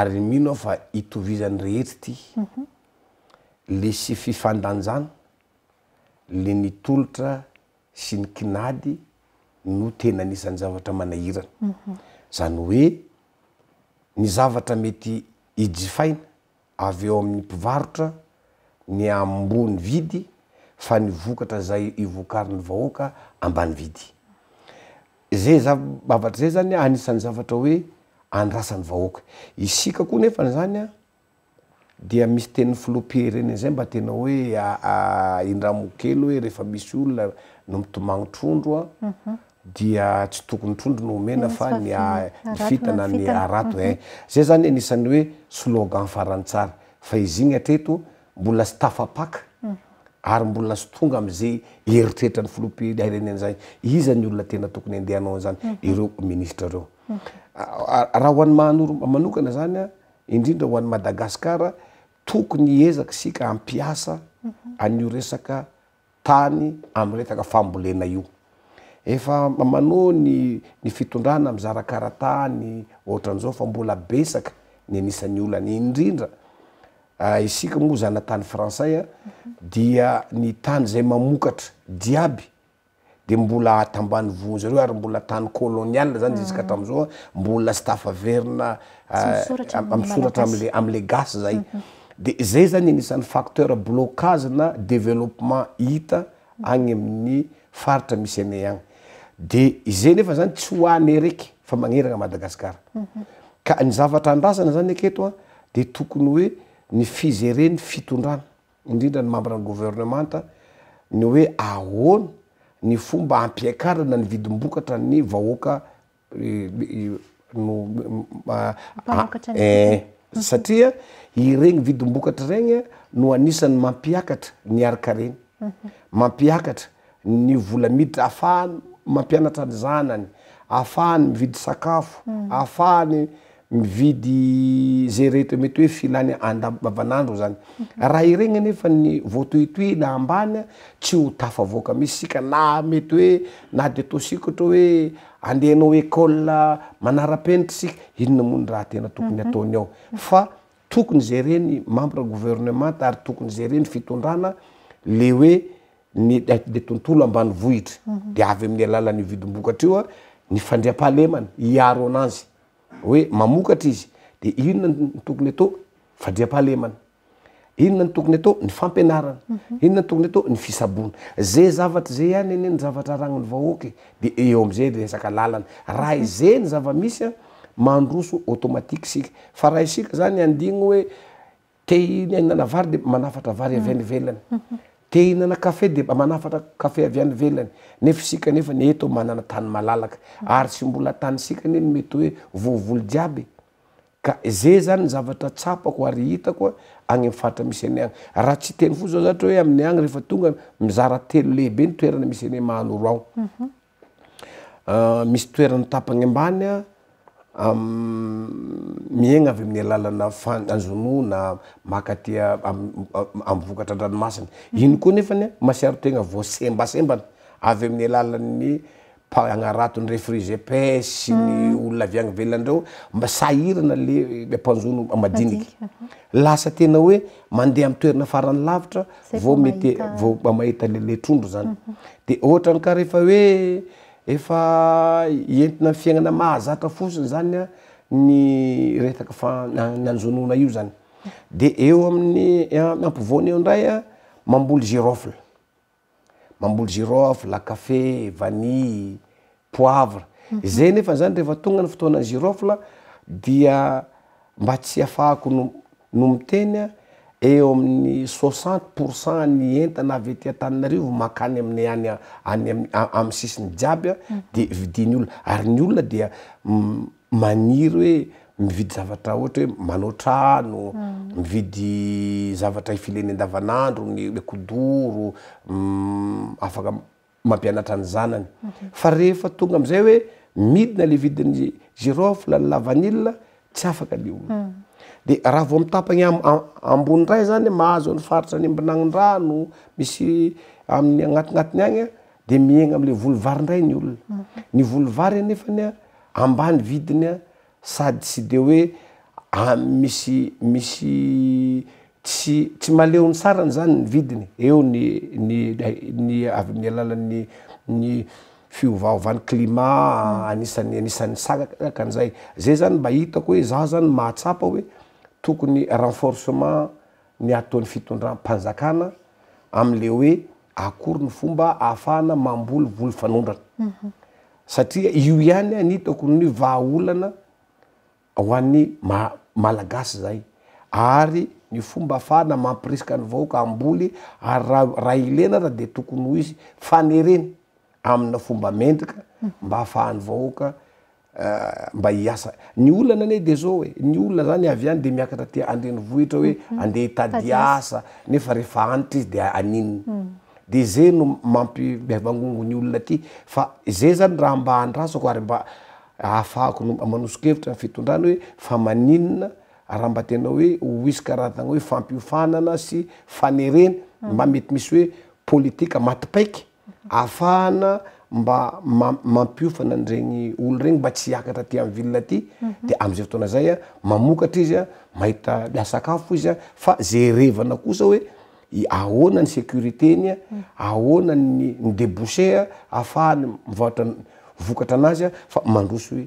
ary mino ao fa hitovizany rehety ity mhm. le sy fifandanjany le nitolotra sy ny kinady no tena anisany zavatra manahirana zany hoe ny zavatra mety hijifaina avy eo amin'ny mpivarotra ny ambony vidy fa nyvokatra zay ivoankariny vahoaka ambany vidy zay zaavatra zay zany anisany zavatra hoe andrasany vahoaka isika koa nefany zany a dia misy teny flopie reny a'zay mba tena hoe indramokely hoe rehefa misy olona no mitomagni trondro dia tsy tokony trondro no omena fa y fitana nny arato en eh. mhm. zay zany anisan'ny hoe slogan faranytsara fa izy igny atreto mbola stafapaka mhm. ary mbola sytonga amzay eritrehtra ny flopiereny an'zay izany olona tena tokony andehanao nzany mhm. ireo ministre reo raha hoan'ny mahanoro manokana zany a indrindra ho an'ny madagasikara tokony ezaka isika ampiasa an'io resaka tany amy retaka faambolena io efa amano nny fitondrana am zarakaratany ohatran'zao fa mbola besaka ny anisan'ny olany indrindra ah, isika moa zana tany fransay a dia ny tany zay mamokatra diaby de mbola atambany vo zareo ary mbola tany kolônial zany mm. zsika hatram'zaoa mbola stafaverina ah, am soratra l am'la gasy zay mm-hmm. de zay zany anisan'ny facteur blocaze na developpement hita agny amin'ny faritra misy amey agny de izay nefa zany tsy hoany areky fa magnerana madagasikara ka ny zavatra andrasany zany aketoa de tokony hoe ny fizereny fitondrana indrindra ny mambrany gouvernemanta ny hoe ahona ny fomba ampiakara na ny vidimbokatra ny vahoaka eh, eh, no mm, mm, ah, satria iregny vidim-bokatra regny no anisany mampiakatra ny araka reny mampiakatra ny volamiditra ahafahay mampianatra any zanany ahafahany mividy sakafo ahafahany mividy za rehetra mety hoe filany andaibavanandro zany mhm. raha iregny nefa ny voatoitoy na ambany a tsy ho tafavoaka misy sika na mety hoe na de atao siko hatra hoe andehanao ecol manara-penitra isika inona mony raha tena tokony mhm. ataony ao fa tokony zay reny mambre gouvernemant ary tokony zay reny fitondrana le hoe ny de tontolo ambany vohitry mhm. de avy amin'ny alalanyvidimbokatr eo a nyfandria-pahalemany iaro anazy hoe mamokatra izy de inona ny tokony ato fadriam-palemana inona ny tokony atao ny fampinarana mhm. inona ny tokony ato ny fisabony zay zavatra zay any any ny zavatra raniny vahoaky de eo am'izay resaka lalana raha mhm. zay ny zava misy a mandroso automatika isika fa raha isika zany andigny hoe te inynanavary de manafatra vary avy anivelany mhm. hihnana kafe de ba manafatra kafe avy any velany nefa isika nefa ny et magnana tany malalaka ary tsy mbola tany sikany no mety hoe vovoly jiaby ka zey zany zavatra tsapako ary hitakoa agny mi fatra misy any agny raha tsy teny fo zao zatra hoe amin'ny agny rehefa tonga mizara telo lehibe nytoerana misy any mahano ro ao mhm. ah, misy toerany tapana ambanya miagna avy amin'ny alalana faanjonona maka tia am vokatra andranomasiny mhm. ino koa nefany masiarotegna vosembasembana avy amin'ny alalany mpaagnaraton'ny refrizer pasy ny mhm. olona avyagna velandreo msahirana le mpanjono madiniky lasa tena hoe mandeha amy toerina farany lavitravao mety va ma mahita lele trondro zany mhm. de ohatrany ka rehefa hoe efa ientina fiaignana mahazata fosiny zany a ny retaka fa n anjonona io zany de eo amin'nyampivona eh, eo ndray a mamboly girofla mamboly girofla kafe vani poavre mhm. zay nefa zany rehefa tonga ny fotoanany girofla dia mba tsy afahako no no miteny a eo amin'ny soixante pourcent ny entana avy ty an-tanina arivo makany amin'ny any any amin'y sisiny jiaby a de vidiny olona ary ny olona dia maniry hoe mividy zavatra ohatry hoe manotrano mm. mividy zavatra hifileny n-davanandro ny ekodoro mm, afaka mampianatra ny zanany mm-hmm. fa rehefa tonga am'izay hoe midi na le vidiny gerofla ny lavanyila tsy afaka le olona mm. de raha vao mitapagny amboni ray zany mahazo any faritry nymbinagnindrano misy amin'ny agnatignatiny agnya de miena amle volivaryndray ny olona mhm. ny volivary nefany a ambany vidinya sady tsy de hoe amis misy tstsy maleony sarany zany ny vidiny eo nyyn avny alalan'nyny fiovaovany climat mhm. anisannyanisan'ny sakaaka an'izay zay zany mba hitako hoe zaho zany mahatsapa hoe tokony renforcement ny ataon'ny fitondrampanjakana am'le hoe akory ny fomba ahafahana mamboly volo fanondrana mhm. satria io ihany anytako ny vahaolana ho an'ny ma- malagasy zay ary ny fomba ahafahana mampirisika any vahoaka amboly ary rah raha ilenarah de tokony ho izy fanereny amina fomba mendrika mhm. mba ahafahany vahoaka Eh, mba iasa ny olnana any de zao e ny olona zany avy any de miakatra tia andrenyvohitra oe mhm. andeha tadia asa nefa rehefa anitra izy de aninny mhm. de zay no mampi iavangongony olona ty fa zay zany raha mba handrasako ary mba ahafahako n manosika hevitra nn fitondrany hoe fa maninna raha mba tena hoe ohisykaratagna hoe fampiofanana sy fanereny mhm. mba mety misy hoe politika matipaiky ahafahana mba ma- mampiofana andregny olo regny mba tsy akatra ty amin'y vilna ty mhm. de am'izay fotoana zay a mamokatra izy a mahita liasakafo izy a fa zey revana kosa hoe ahoanany securite ny a mhm. ahonany ny debouce a ahafahany mivahtrany vokatra anazy a fa mandrosy hoe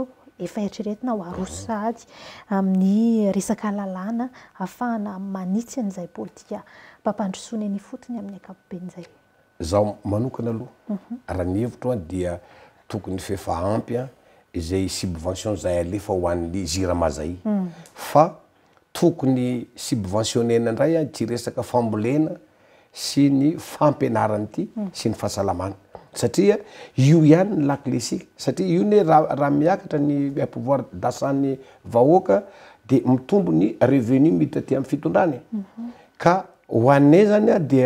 efa eritreretina ho aroso sady amin'ny resaka lalàna ahafahana manitsy n'izay politika mpampandrosoiny ny fotony amin'ny ankapobe an'izay zaho manokana aloha mhm. raha nevotro a dia tokony fefa ampy a izay subvention zay alefa hoan'ny ziramazay mhm. fa tokony subventionnena indray a ty resaka fambolena sy ny fampianaranyity sy ny fahasalamana satria io ihany ny lakilesika satria io ne raraha miakatra ny y eh, pouvoir dasany vahoaka de mitombo ny revenu midtra ty ami'y fitondrany ka ho anay zany a di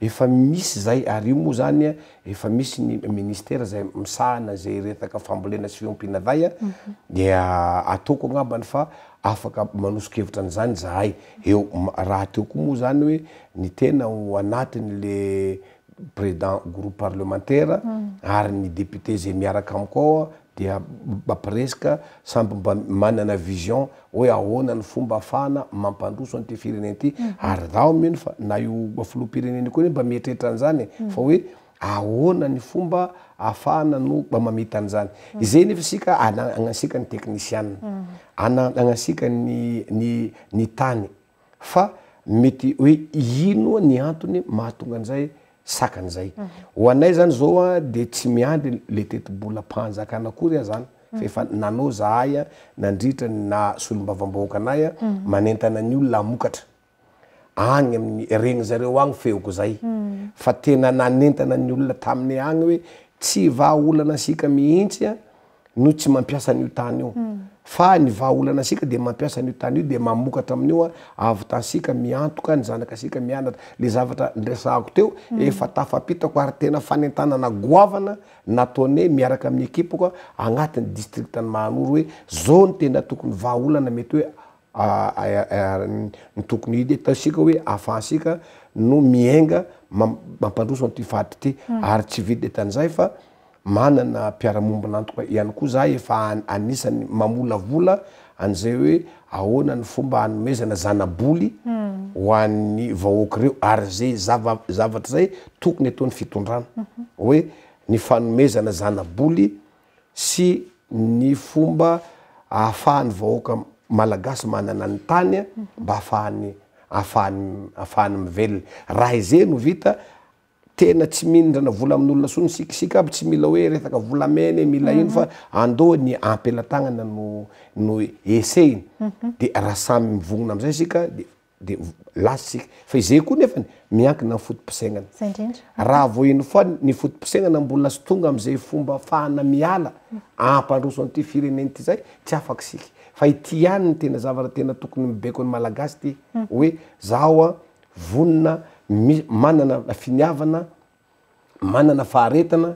efa misy zay ary io moa zany efa misy ny ministera zay misahana zay resaka fambolena sy ioampihnavay a de ah, ataoko agnyabany fa afaka manosokhevitra any zany zahay eo raha teokoa moa zany hoe ny tenaho anatiny le président groupe parlementaire hmm. ary ny deputé zay miaraka amikaoa di mbapresque samby mba manana vision hoe ahona ny fomba ahafana mampandroso any ty firenena ty hmm. ary rao mino fa na io afloampireneny koa ne mba mietretrany zany e. hmm. fa hoe ahoanany fomba ahafahna no ba mamitany zany izay nefa sika ana agnasika ny teknisiana ana- agnasika ny ny ny tany fa mety hoe ino ny antony mahatonga an'izay sakan'izay ho anay zany zao a de tsy miandy le teto-bola mpanjaka ana akory aho zany fa efa nanaoza hay a nandriitrany na solom-bavam-bahoakanay a mm. manentana anyio lamokatra any aminny regny zareo agny feoko zay fa tena nanentanany olona taminy agny hoe tsy vaaolana asika mihitsya no tsy mampiasa n'io tany o fa ny vaaolana asika de mampiasan'io tany io de mamokatra amin'io a avy ta asika miantoka nyzanaka asika mianatra le zavatra nresako teo efa tafapitako ary tena fanentanana goavana nataone miaraka amin'ny ekipokoa agnatin'ny districtany manoro hoe zaony tena tokony vaaolana mety oe ny tokony idy eta sika hoe ahafahsika no mianga mmampandrosony ty faty ity hmm. ary tsy vidy etan'izay fa manana mpiaramombonantoko ihany koa za efa anisan'ny mamolavola an'izay hoe aoana ny fomba hanomezana zanaboly hmm. ho a'ny vahoaka reo ary zay zava zavatra zay tokony ataon'ny fitondrano hmm. hoe ny fanomezana zanaboly sy ny fomba ahafahany vahoaka malagasy manana ny tanya mba ahfahany afahany afahany mivelony raha iza no vita tena tsy mindrana vola amin'olona sony sikisika aby tsy mila hoe resaka volameny mila ino fa ando ny ampelatagnana no no eseiny mhm. de raha samy mivonona amizay sika dede lasy sika fa iza koa nefany miankina ny fotipisaignana raha vo ino fa ny fotipisaignana mbola stonga amizay fomba fahana miala mhm. ampandrosony ty fireneny ty zay tsy afaky siky fa ity any ny tena zavartena tokony mibekony malagasy ity hoe zaho a vonina mis manana finiavana manana faharetana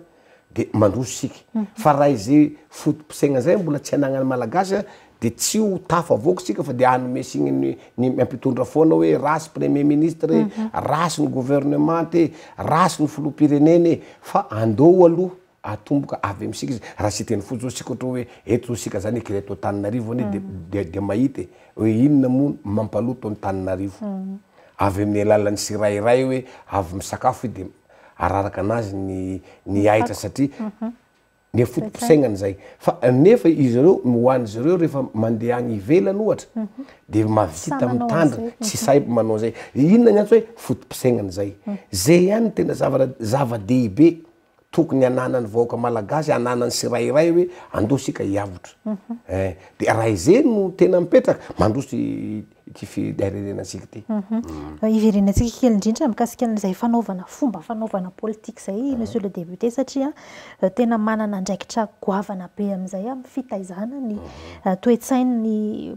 de mandroso sika fa raha izay fotimposaina zay mbola tsy anagnany malagasya de tsy ho tafo avoko sika fa de anomesy igny ny ny ampitondra foana hoe rasy premier ministre e rasy ny gouvernement e rasy nyfolo pirenenye fa andeo aloha atomboka avy misika izy raha sy teny fo zao sika ohatra hoe et o sika zany ekeletotaninarivony e, dde mm. mait e, oe inona mo mampalo tony taninarivo mm. avy amiy lalany syrairay hoe avy misakafo i de araraka anazy ny aitra satria mhm. ne fotiposaignany zay fa nefa izyreo mihoanyzreo reefa mandeha agnyivelany ohatrdematmitandra mhm. tsy saiy manao zay inona ny antsy hoe fotiposaignany zay mm. zay any tena za zava-dehibe tokony anana ny vahoaka malagasy ananany sy rayray hoe andeosika hiavotra e de raha izay no tena mipetraka mandrosy tifiarerenasika ity iverenantsika mhm. mm. kely indrindra mikasikeln'zay fanaovana fomba fanaovana politique zay ah. noseur le député satria eh, tena manana ndraikitra goavana be ami'izay a mifitaizana ny ah. eh, toetsainy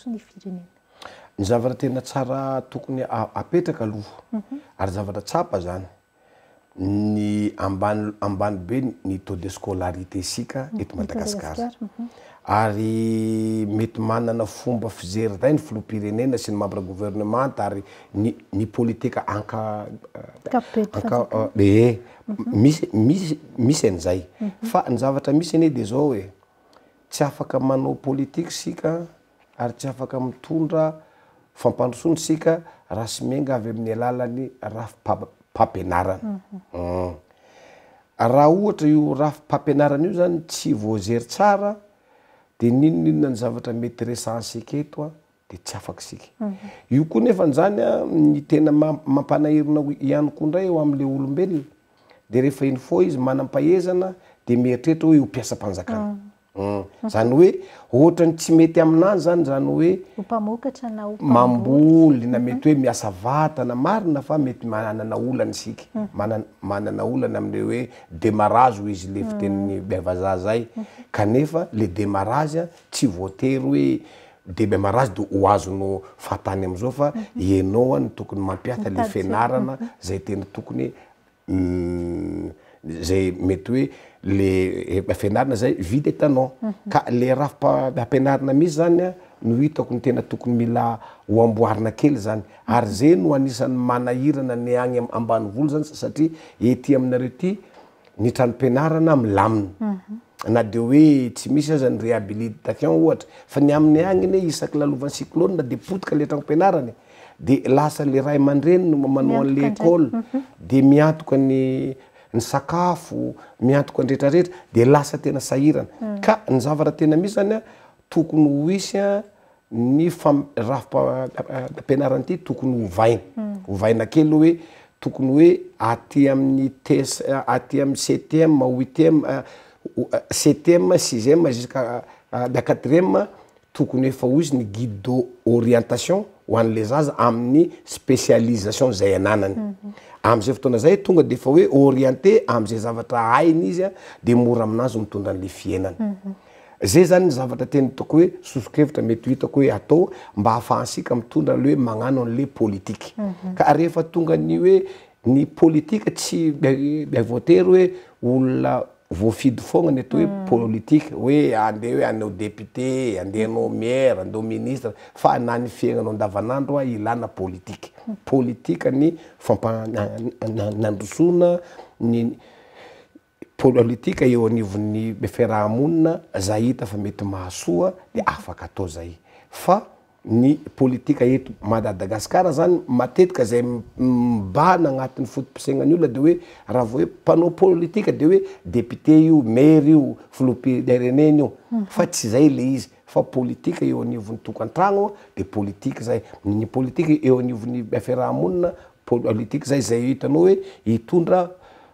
ny pirenenany zavatra tena tsara tokony apetraka aloha mhm. ary zavatra tsapa zany ny ambany ambany be ny taux de scolarité sika mhm. ety madagasikara mhm. ary mety manana fomba fizery zay ny filoa pirenena sy ny mambra gouvernemante ary n ny politika ankak ee eh, misy mis misy an'izay fa ny zavatra misy anye de zao hoe tsy afaka manao politikua sika ary tsy afaka mitondra fampandrosondry sika raha sy miainga avy amin'ny alalany rafi a-mpampianarany mm. raha ohatra io raf mpampianarany io zany tsy voazery tsara de ninoninona ny zavatra mety resaseketoa de tsy afak sik io koaefanzany a ny tena mampanahirina ihanyko ndray eo am'la olombelona de rehefa iny fo izy manampahezana de mieritretra hoe o mpiasampanjakana mm. zany hoe ohatrany tsy mety aminazy zany zany hoe mambolina mhm. mety hoe miasa vatana marina fa mety manana olany siky ma mhm. manana olany ami'e hoe demarazy izy lefiteniny mhm. bivaza zay kanefa le demarazy a tsy voatery hoe deibe marazy de ho azono fatany am'izao fa anao a ny tokony mampiata le fianarana zay teny tokonyho mm, zay mety hoe le eh, afianarina zay vida e tanao ka le rahaf- ampianarina misy zanya no itako ny tena tokony mila hoamboarina kely zany ary zay no anisan'ny manahirana ny agny ambanyvolo zany satria ety aminareo ty nitranom-pianarana amy laminy na de hoe tsy misy azany réhabilitation ohatry fa ny amin'ny agny nye isaky lalovany cyclone na de potika le tranom-pianarany e. de lasa le ray man-dreny noma manao an'leecole mhm. de miantoko any ny sakafo miantoka andretrarehetra de lasa tena sahirana hmm. ka ny zavatra tena mihisy zany a tokony ho hisy a ny famraam-pianaranyity eh, tokony hovaina hovaina hmm. akeloha hoe tokony hoe aty amin'ny tes eh, aty amin'y eh, septiem hwuite septiem sixiem jusqua da quatriema tokony efa ho hisy ny guido orientation ho an'le zaza amin'ny spécialisation zay ananany hmm, am'izay fotoana zay tonga de fa hoe orienté am'izay zavatra ainy izy a de mora aminazy mitondra an'le fiainany mhm. zay zany ny zavatra teny tako hoe sosikhevitra mety hoitako hoe atao mba hahafahansika mitondranle hoe magnano an'le politike mhm. ka rehefa tonga ny hoe ny politikua tsy b ba voatery hoe olona voafidy fogna ny etao hoe mm. politika hoe andeh hoe aneo depute mm. andehanao miara andeo ministra fa na ny fiaignanao andavanandro a ilàna politika politika ny fampaa nandrosona ny politika eo anivon'ny fiaraha monina za hita fa mety mahasoa de afaka atao zay fa ny politika eto madadagasikara zany matetika zay bana agnatin'ny fotipiseinany olona de hoe raha vao hoe mpanao politika de hoe depite io maira io flopilereneny io fa tsy zay le izy fa politika eo aniovon'ny tok antragno a de politika zay ny politika eo aniovon'ny biafaraahamonina politika zay zay hitanao hoe hitondra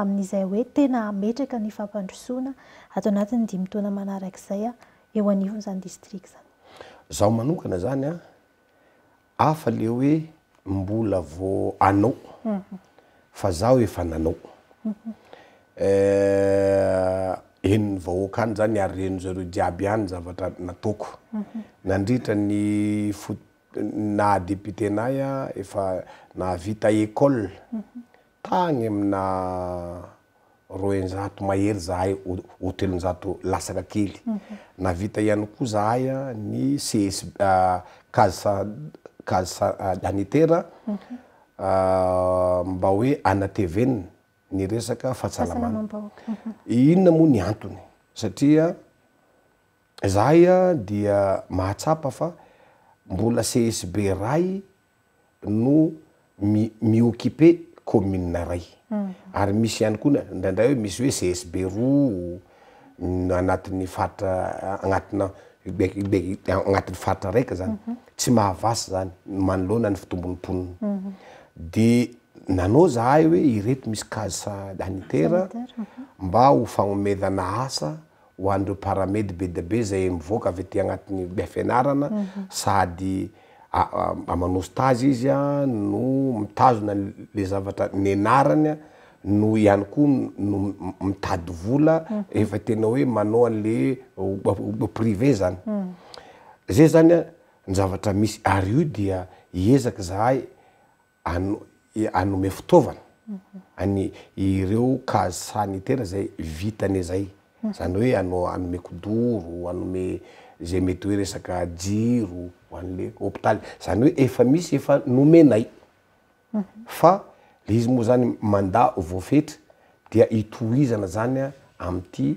amin'izay hoe tena metraka ny fampandrosoana atao anatiny dimmitoana manarak'izay a eo anivon zany distrik zany zaho manokana zany a afa le hoe mbola va anao mhm. fa zaho efa nanao mhm. eh, eniny vahoaka any zany iary reno zyreo jiaby any zavatra nataoko mhm. nandrihitra ny fot na depute nay a efa na vita ecole tagny amina roinjato mahery zahay ohotelonjato lasaka kely mhm. na vita ihany koa zahay a ny csb kaz sa- kaz sa anitara mhm. mba hoe anatevena ny resaka fahatsalamana mhm. inona moa ny antony satria zahay a dia mahatsapa fa mbola csb ray no mi- mi-ocuipe kommunena ray mhm. ary misy ihany koa n ndraindray hoe misy hoe csb ro anatin'ny faritra agnatiny bb agnatin'ny faritra raika zany mhm. tsy mahavasy zany manolohana ny fitombonymponiny mhm. de nanao zahay hoe ireto misy kazsa anitera mba ho fagnomezana asa ho andreo paramedy be da be zay mivoaka avy ty agnatin'ny be a fianarana sady amanostazy izy a no mitazona le zavatra nynaranya no ihany koa no mitady vola efa tena hoe manao an'le oboba prive zany zay zany a nyzavatra misy ary o dia hiezaka zahay ano anyme fitaovana any ireo kaz sanitaira zay vitany zay zany hoe anao anome kodoro anome zay mety hoe resaka jiro an'le hôpitaly zany hoe efa misy efa nomenay fa le izy moa zany manda voafetry dea itohizana zany a ami'ity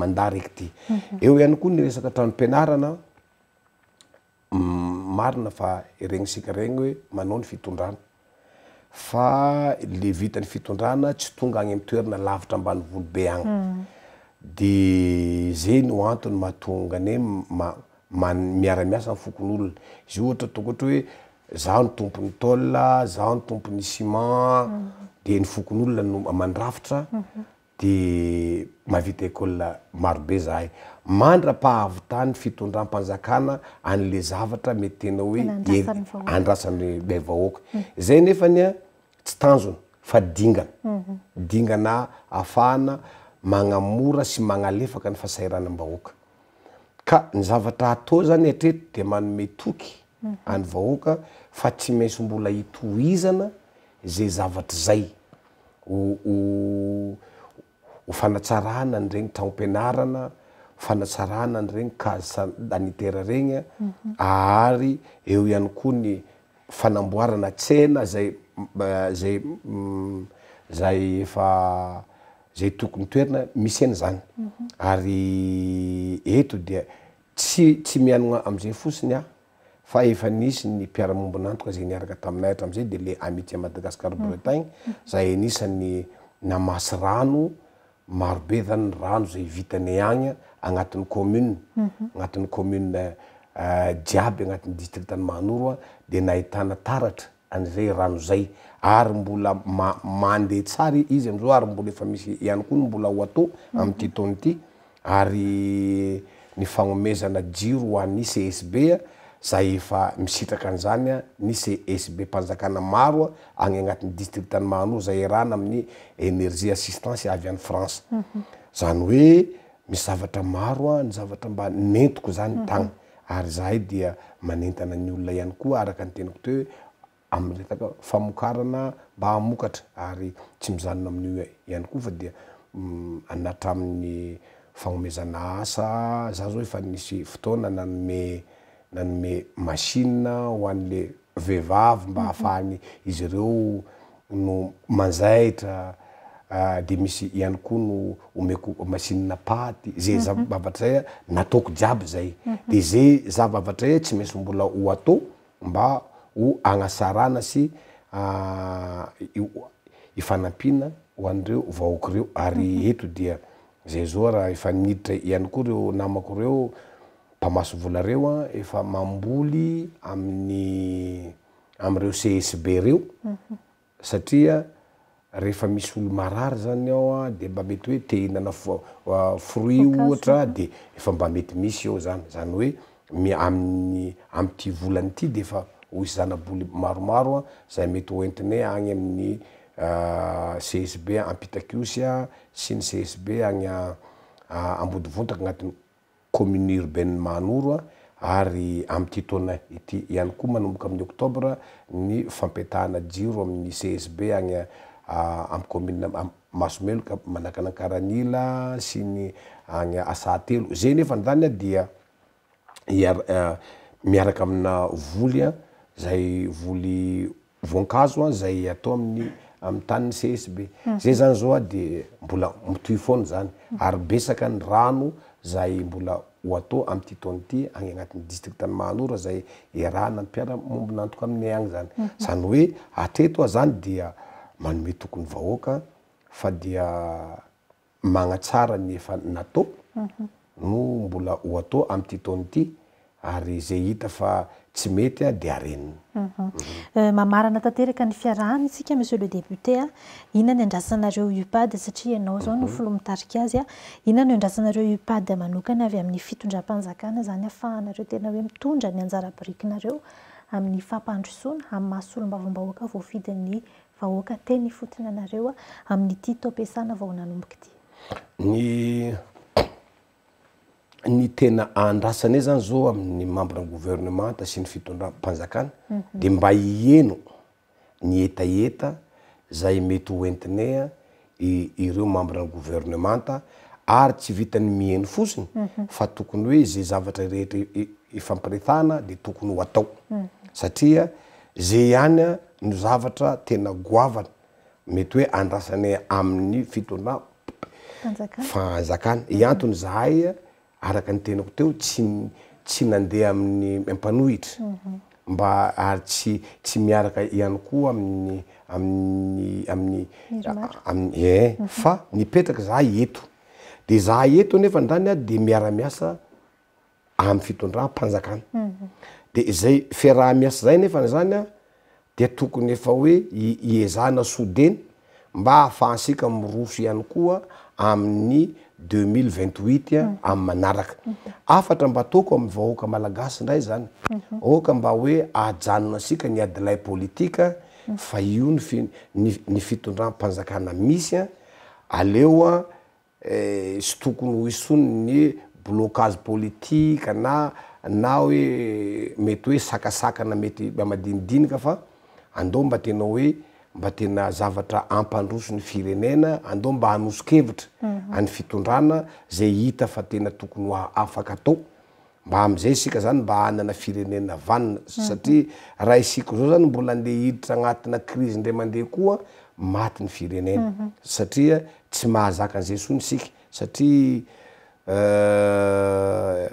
mandah raky ty mhm. eo ihany koa ny resaka tranom-pianarana mm, marina fa regnisikaregny hoe manao ny fitondrana fa le vitan'ny fitondrana tsy tonga agny amn'toerina lavitra ambany volobe agny mhm. de za ny ho antony mahatonganyema mamiaramiasa ny fokon' olona izy io ohatra tokoohatra hoe zaho ny tompony taol zaho ny tompony simen de ny fokon' olona no mandrafitra de mavita ekol marobe zahay mandra-pahavytany fitondram-panjakana an'le zavatra mety tena hoe andrasany ay ahoakayatsy tanon fadingana mhm. dingana ahafahana magnamora sy magnalefaka ny fasairana mbahoaka ka ny zavatra ata zany atretry de manome toky any vahoaka fa tsy mainsy mbola hito izana zay zavatry zay oo ho fanatsaranany regny traom-pianarana fanatsaranany regny kaz saanitera regny ary eo ihany koa ny fanamboarana tsehna zay zay zay efa zay tokony toerina misy eny zany ary eto dea tsy tsy mianagna amizay fosiny a fa efa nisy ny piaramombinantoka za niaraka taminaatra amzay de le amitsy madagasicar mm. bretane za enisany namasy rano marobe zany rano zay vitany agny agnati'ny kômmn mhm. agnat'y ommun euh, jiaby agnat'ny distritany manoroa de naitanataratra anzay rano zay ary mbola mande tsary izy amzao ary mbola efa misy iany kony mbola oata amity mhm. tony ity ary ny fagnomezana jiro oany csb a zay efa misitraka n'izany a ny csb mpanjakana maro a agny agnatin'ny distrita ny man zay e rahna amin'ny energie assistance avy any france zany hoe miy zavatra maro a ny zavatra mba nentiko zany mhm. tagny ary zahay dia manentana ny olona ihany koa araka anyteniko tehoe amiy retaka famokarana mba hamokatra ary tsy mizanona amin'io ihany koa fa dia mm, anatra amin'ny fagnomezana asa za zao efa misy fotona nanome nanome masina ho an' le vehivavy mba ahafahany izy ireo no manzaitra de misy ihany koa no omeko masina paty zay za vavatra ya nataoko jiaby zay de zey za vavatra ya tsy mainsy mbola ho atao mba ho agnasarana sy iifanampina hoan'reo vahoaka reo ary eto dia zay zao raha efa niditra ihany koa reo namako reo mpamaso vola reo a efa mamboly amin'ny amreo csb reo mhm. satria rehefa misy olo marary zany ao a de mba mety hoe tehihinana fruit ohatra de efa mba mety misy eo zany zany hoe m- aminny amty volany ity de efa hoizanaboly maromaro a zay mety hoentine agny amin'ny Euh, csb ampitakiosya sy ny csb agny ambodivontaka agnatin'ny kommune urben manoro a ary amyty taona ity iany koa manomboka amin'ny oktobra ny fampetahana jiro amin'y csb agny amkommunmasomeloka manakanakaranila sy ny agny asatelo zay nefa nzany a dia miaraka amina volya zay voly vonkazo a zay atao amin'ny amin'y tanny ses be zay zany zao a de mbola mitoy fona zany ary besaka ny rano zay mbola o ata amyty taony ity agny agnatin'ny distrit ny mahnora zay erahana ampiara mombi nantoka amin'nyy agny zany zany hoe ateto aho zany dia manome tokony vahoaka fa dia magnatsara ny efa nata no mbola o ata amyty taony ity ary zay hita fa tsy mety a di areniny mhm. eh, mamarana tanteraka ny fiarahany sika monsieur le deputé a iona no andrasanareo upade satria ianao zao no mhm. folomitarika azya iona no andrasanareo upad manokany avy amin'ny fitondram-panjakana zany afahanareo tena hoe mitondra ny anjarabrikynareo amin'ny fampandrosoana amiy mahasolo mbavombaoaka voafidiny vahoaka te ny fotonyanareo amin'ny ti to ampiasana vao nanomboky ty ny ny tena andrasana zany zao amin'ny mambran gouvernemanta sy ny fitondra mpanjakana mhm. de mba iheno ny etaeta zay mety ho entinaya ireo mambran gouvernemanta ary tsy vita ny miheno fosiny mhm. fa tokony hoe zay zavatra rehetra ifampiretana de tokony ho atao mhm. satria zay ihany a no zavatra tena goavana mety hoe andrasana amin'ny fitondra fanjakana iantony zahay araka nytenako teo tsy tsy nandeha amin'ny ampanohitra mba ary tsy tsy miaraka ihany koa aminy aminy amin'ny amy en fa nipetraka zah eto de zah eto nefany zany a de miaramiasa am'y fitondraha mpanjakana de zay fiaraha miasa zay nefa ny zany a de tokony efa hoe iiizahna soudena mba ahafahasika mi roso ihany koaa amin'ny deuxmil2ituta am'y manaraka afatra mba toko amy vahoaka malagasy ndray zany oka mba hoe ahjanona asika ny adilay politika fa io n finny fitondrampanjakana misy a aleo a eh, sy tokony hoisony ny blocaze politika na na hoe mety hoe sakasakana mety amadinidinika fa andeo mba tena hoe mba tena zavatra ampandroso ny firenena ande mba hanosokevitra mhm. any fitondrana zay hita fa tena tokony hoah afaka atao mba am'izay isika zany mba hanana firenena vanina mhm. satria raha isiko zao zany mbola andeha hiditra agnatina krizy indray mandeha koa matyny firenena mhm. satria tsy mahazaka anizay sony sika satria euh,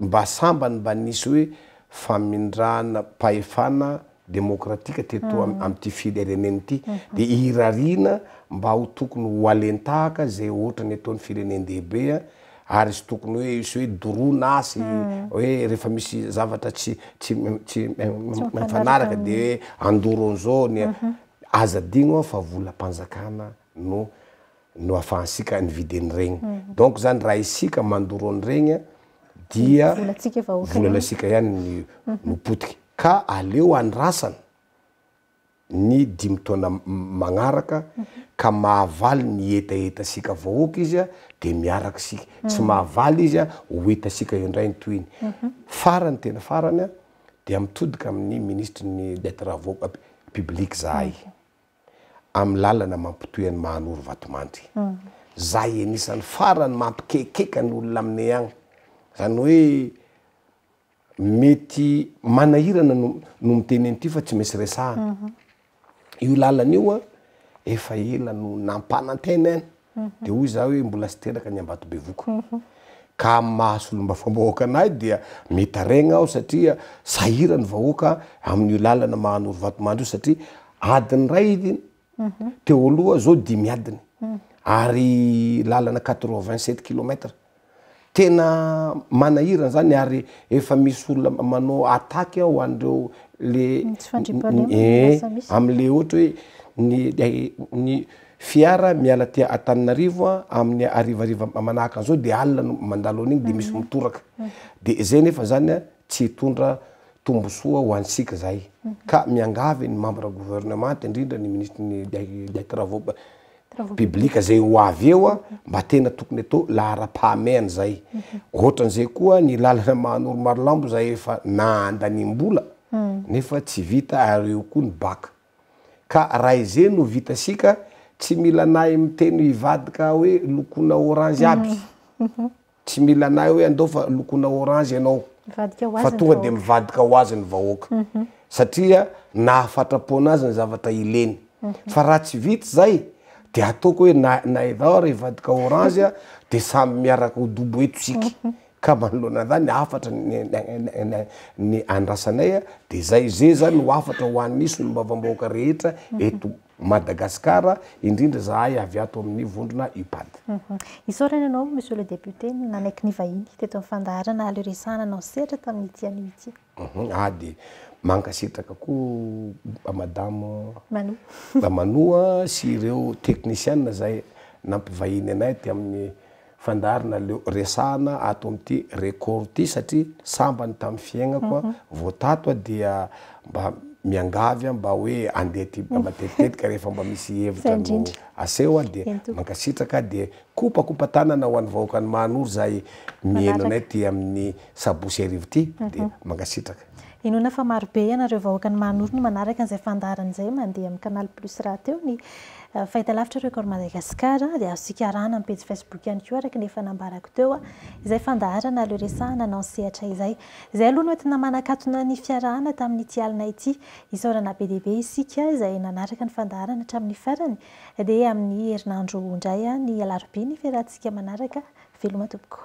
mba sambany mba nisy hoe famindrana mpahefana demokratika tyto amiyty mm. fily ereneny ity mm-hmm. de hirarina mba ho tokony hoalentaaka zay ohatra ny ataon'ny firenendehibea ary sy tokony hoe isy hoe doronaasy mm. hoe rehefa misy zavatra tsytsytsy mifanaraka de hoe andoron zao ny mm-hmm. aza digno a fa vola mpanjakana no no afahasika ny videny regny mm-hmm. donc zany raha isika mandoron regny diavolanasika e ihany nopotiky ka aleo andrasana ny dimmy taoana magnaraka ka mahavaly nietaeta sika avaohoaka izy a de miaraka sika tsy mm. mahavaly izy a o eta asika eo ndray ny toyny mhm. farany tena farany a de mitodika amin'ny ministre ny letreva publikue zaha y mhm. amin'y lalana mampitoy any mahanoro vatomandry mm. zah anisan'ny farany mampikeikekany olona aminey agny zany hoe mety manahirana no miteny any ty fa tsy mainsy resaha mhm. io lalany io a efa elano nampanantena eny mhm. de hoy za hoe mbola siteraka ny ambato be voka mhm. ka mahasolombafombahoakanay dia mety aregna aho satria sahirany vahoaka amin'n'io lalana mahanoro vatomandro io satria adiny ray idyny teo aloha zao dimiadiny ary lalana quatroo vingt sept kilometre tegna manahirany zany ary efa misy olona manao atakya hoandreo le e am'le ohatry hoe nyny fiara miala tia ataninarivo a amin'ny arivariva manahakanzao de alinan mandalo any igny de misy mhm. mitoraka mhm. de zay nefa zany a tsy hitondra tombosoa hoansika zay mhm. ka miangavy ny mambre gouvernement ty indrindra ny ministre ny lia travaoba piblika zay o avy eoa mba tena tokony ato la hara-pahmeany zay mhm. ohatran'zay koa ny lalana mahanoro marolambo zay efa naandanymbola hmm. nefa tsy vita areo koa ny baka ka raha izay no vita sika tsy mila nay miteny ivadika hoe lokona oranzy aby hmm. mhm. tsy mila nay hoe andao fa lokona oranzy anao fa tonga de mivadika ho azny vahoaka mhm. satria nahafatrapoanazy ny zavatra ileny fa raha tsy vita zay de ataoko hoe nana izao re ivadika orange a de samy miaraka hodobo eto siky ka manalohanay zany afatra ny andrasanaya de zay ze zany ho afatra hoany isy olomba vambaoaka rehetra eto madagasicara indrindra zahay avy ato amin'ny vondrona upad mhm. isaoranaanao monsieur le député nanaiky ny vahiny teto amnyfandahara na aleresana nasetra tamin'ny itia ny hity u mhm. a ah, de mangasitraka koa mba madamo ba manoa sy ireo tekniciana zay nampivahiny anay ty amin'ny fandarina leo resahana ato am'ity recor ty satria sambany tam'y fiaignakoa mhm. voatato a dia mba miangavy a mba hoe andeha ty mhm. matetitetika rehefa mba misy <laughs> hevitra ny aseoa de mankasitraka de kopakopatanana ho an'ny vahokany manory zay miheno anay ty amin'ny sabosy arivo ty de mhm. mangasitraka inona fa marobe anare hkany maony manarakazay fandaranyzay mande mykanaly plus rahateoyitramadaasarzey facebookaaati'yinnabedebe aayaakndaa ayyeiayyaarnyrasika manaraka velomatoboko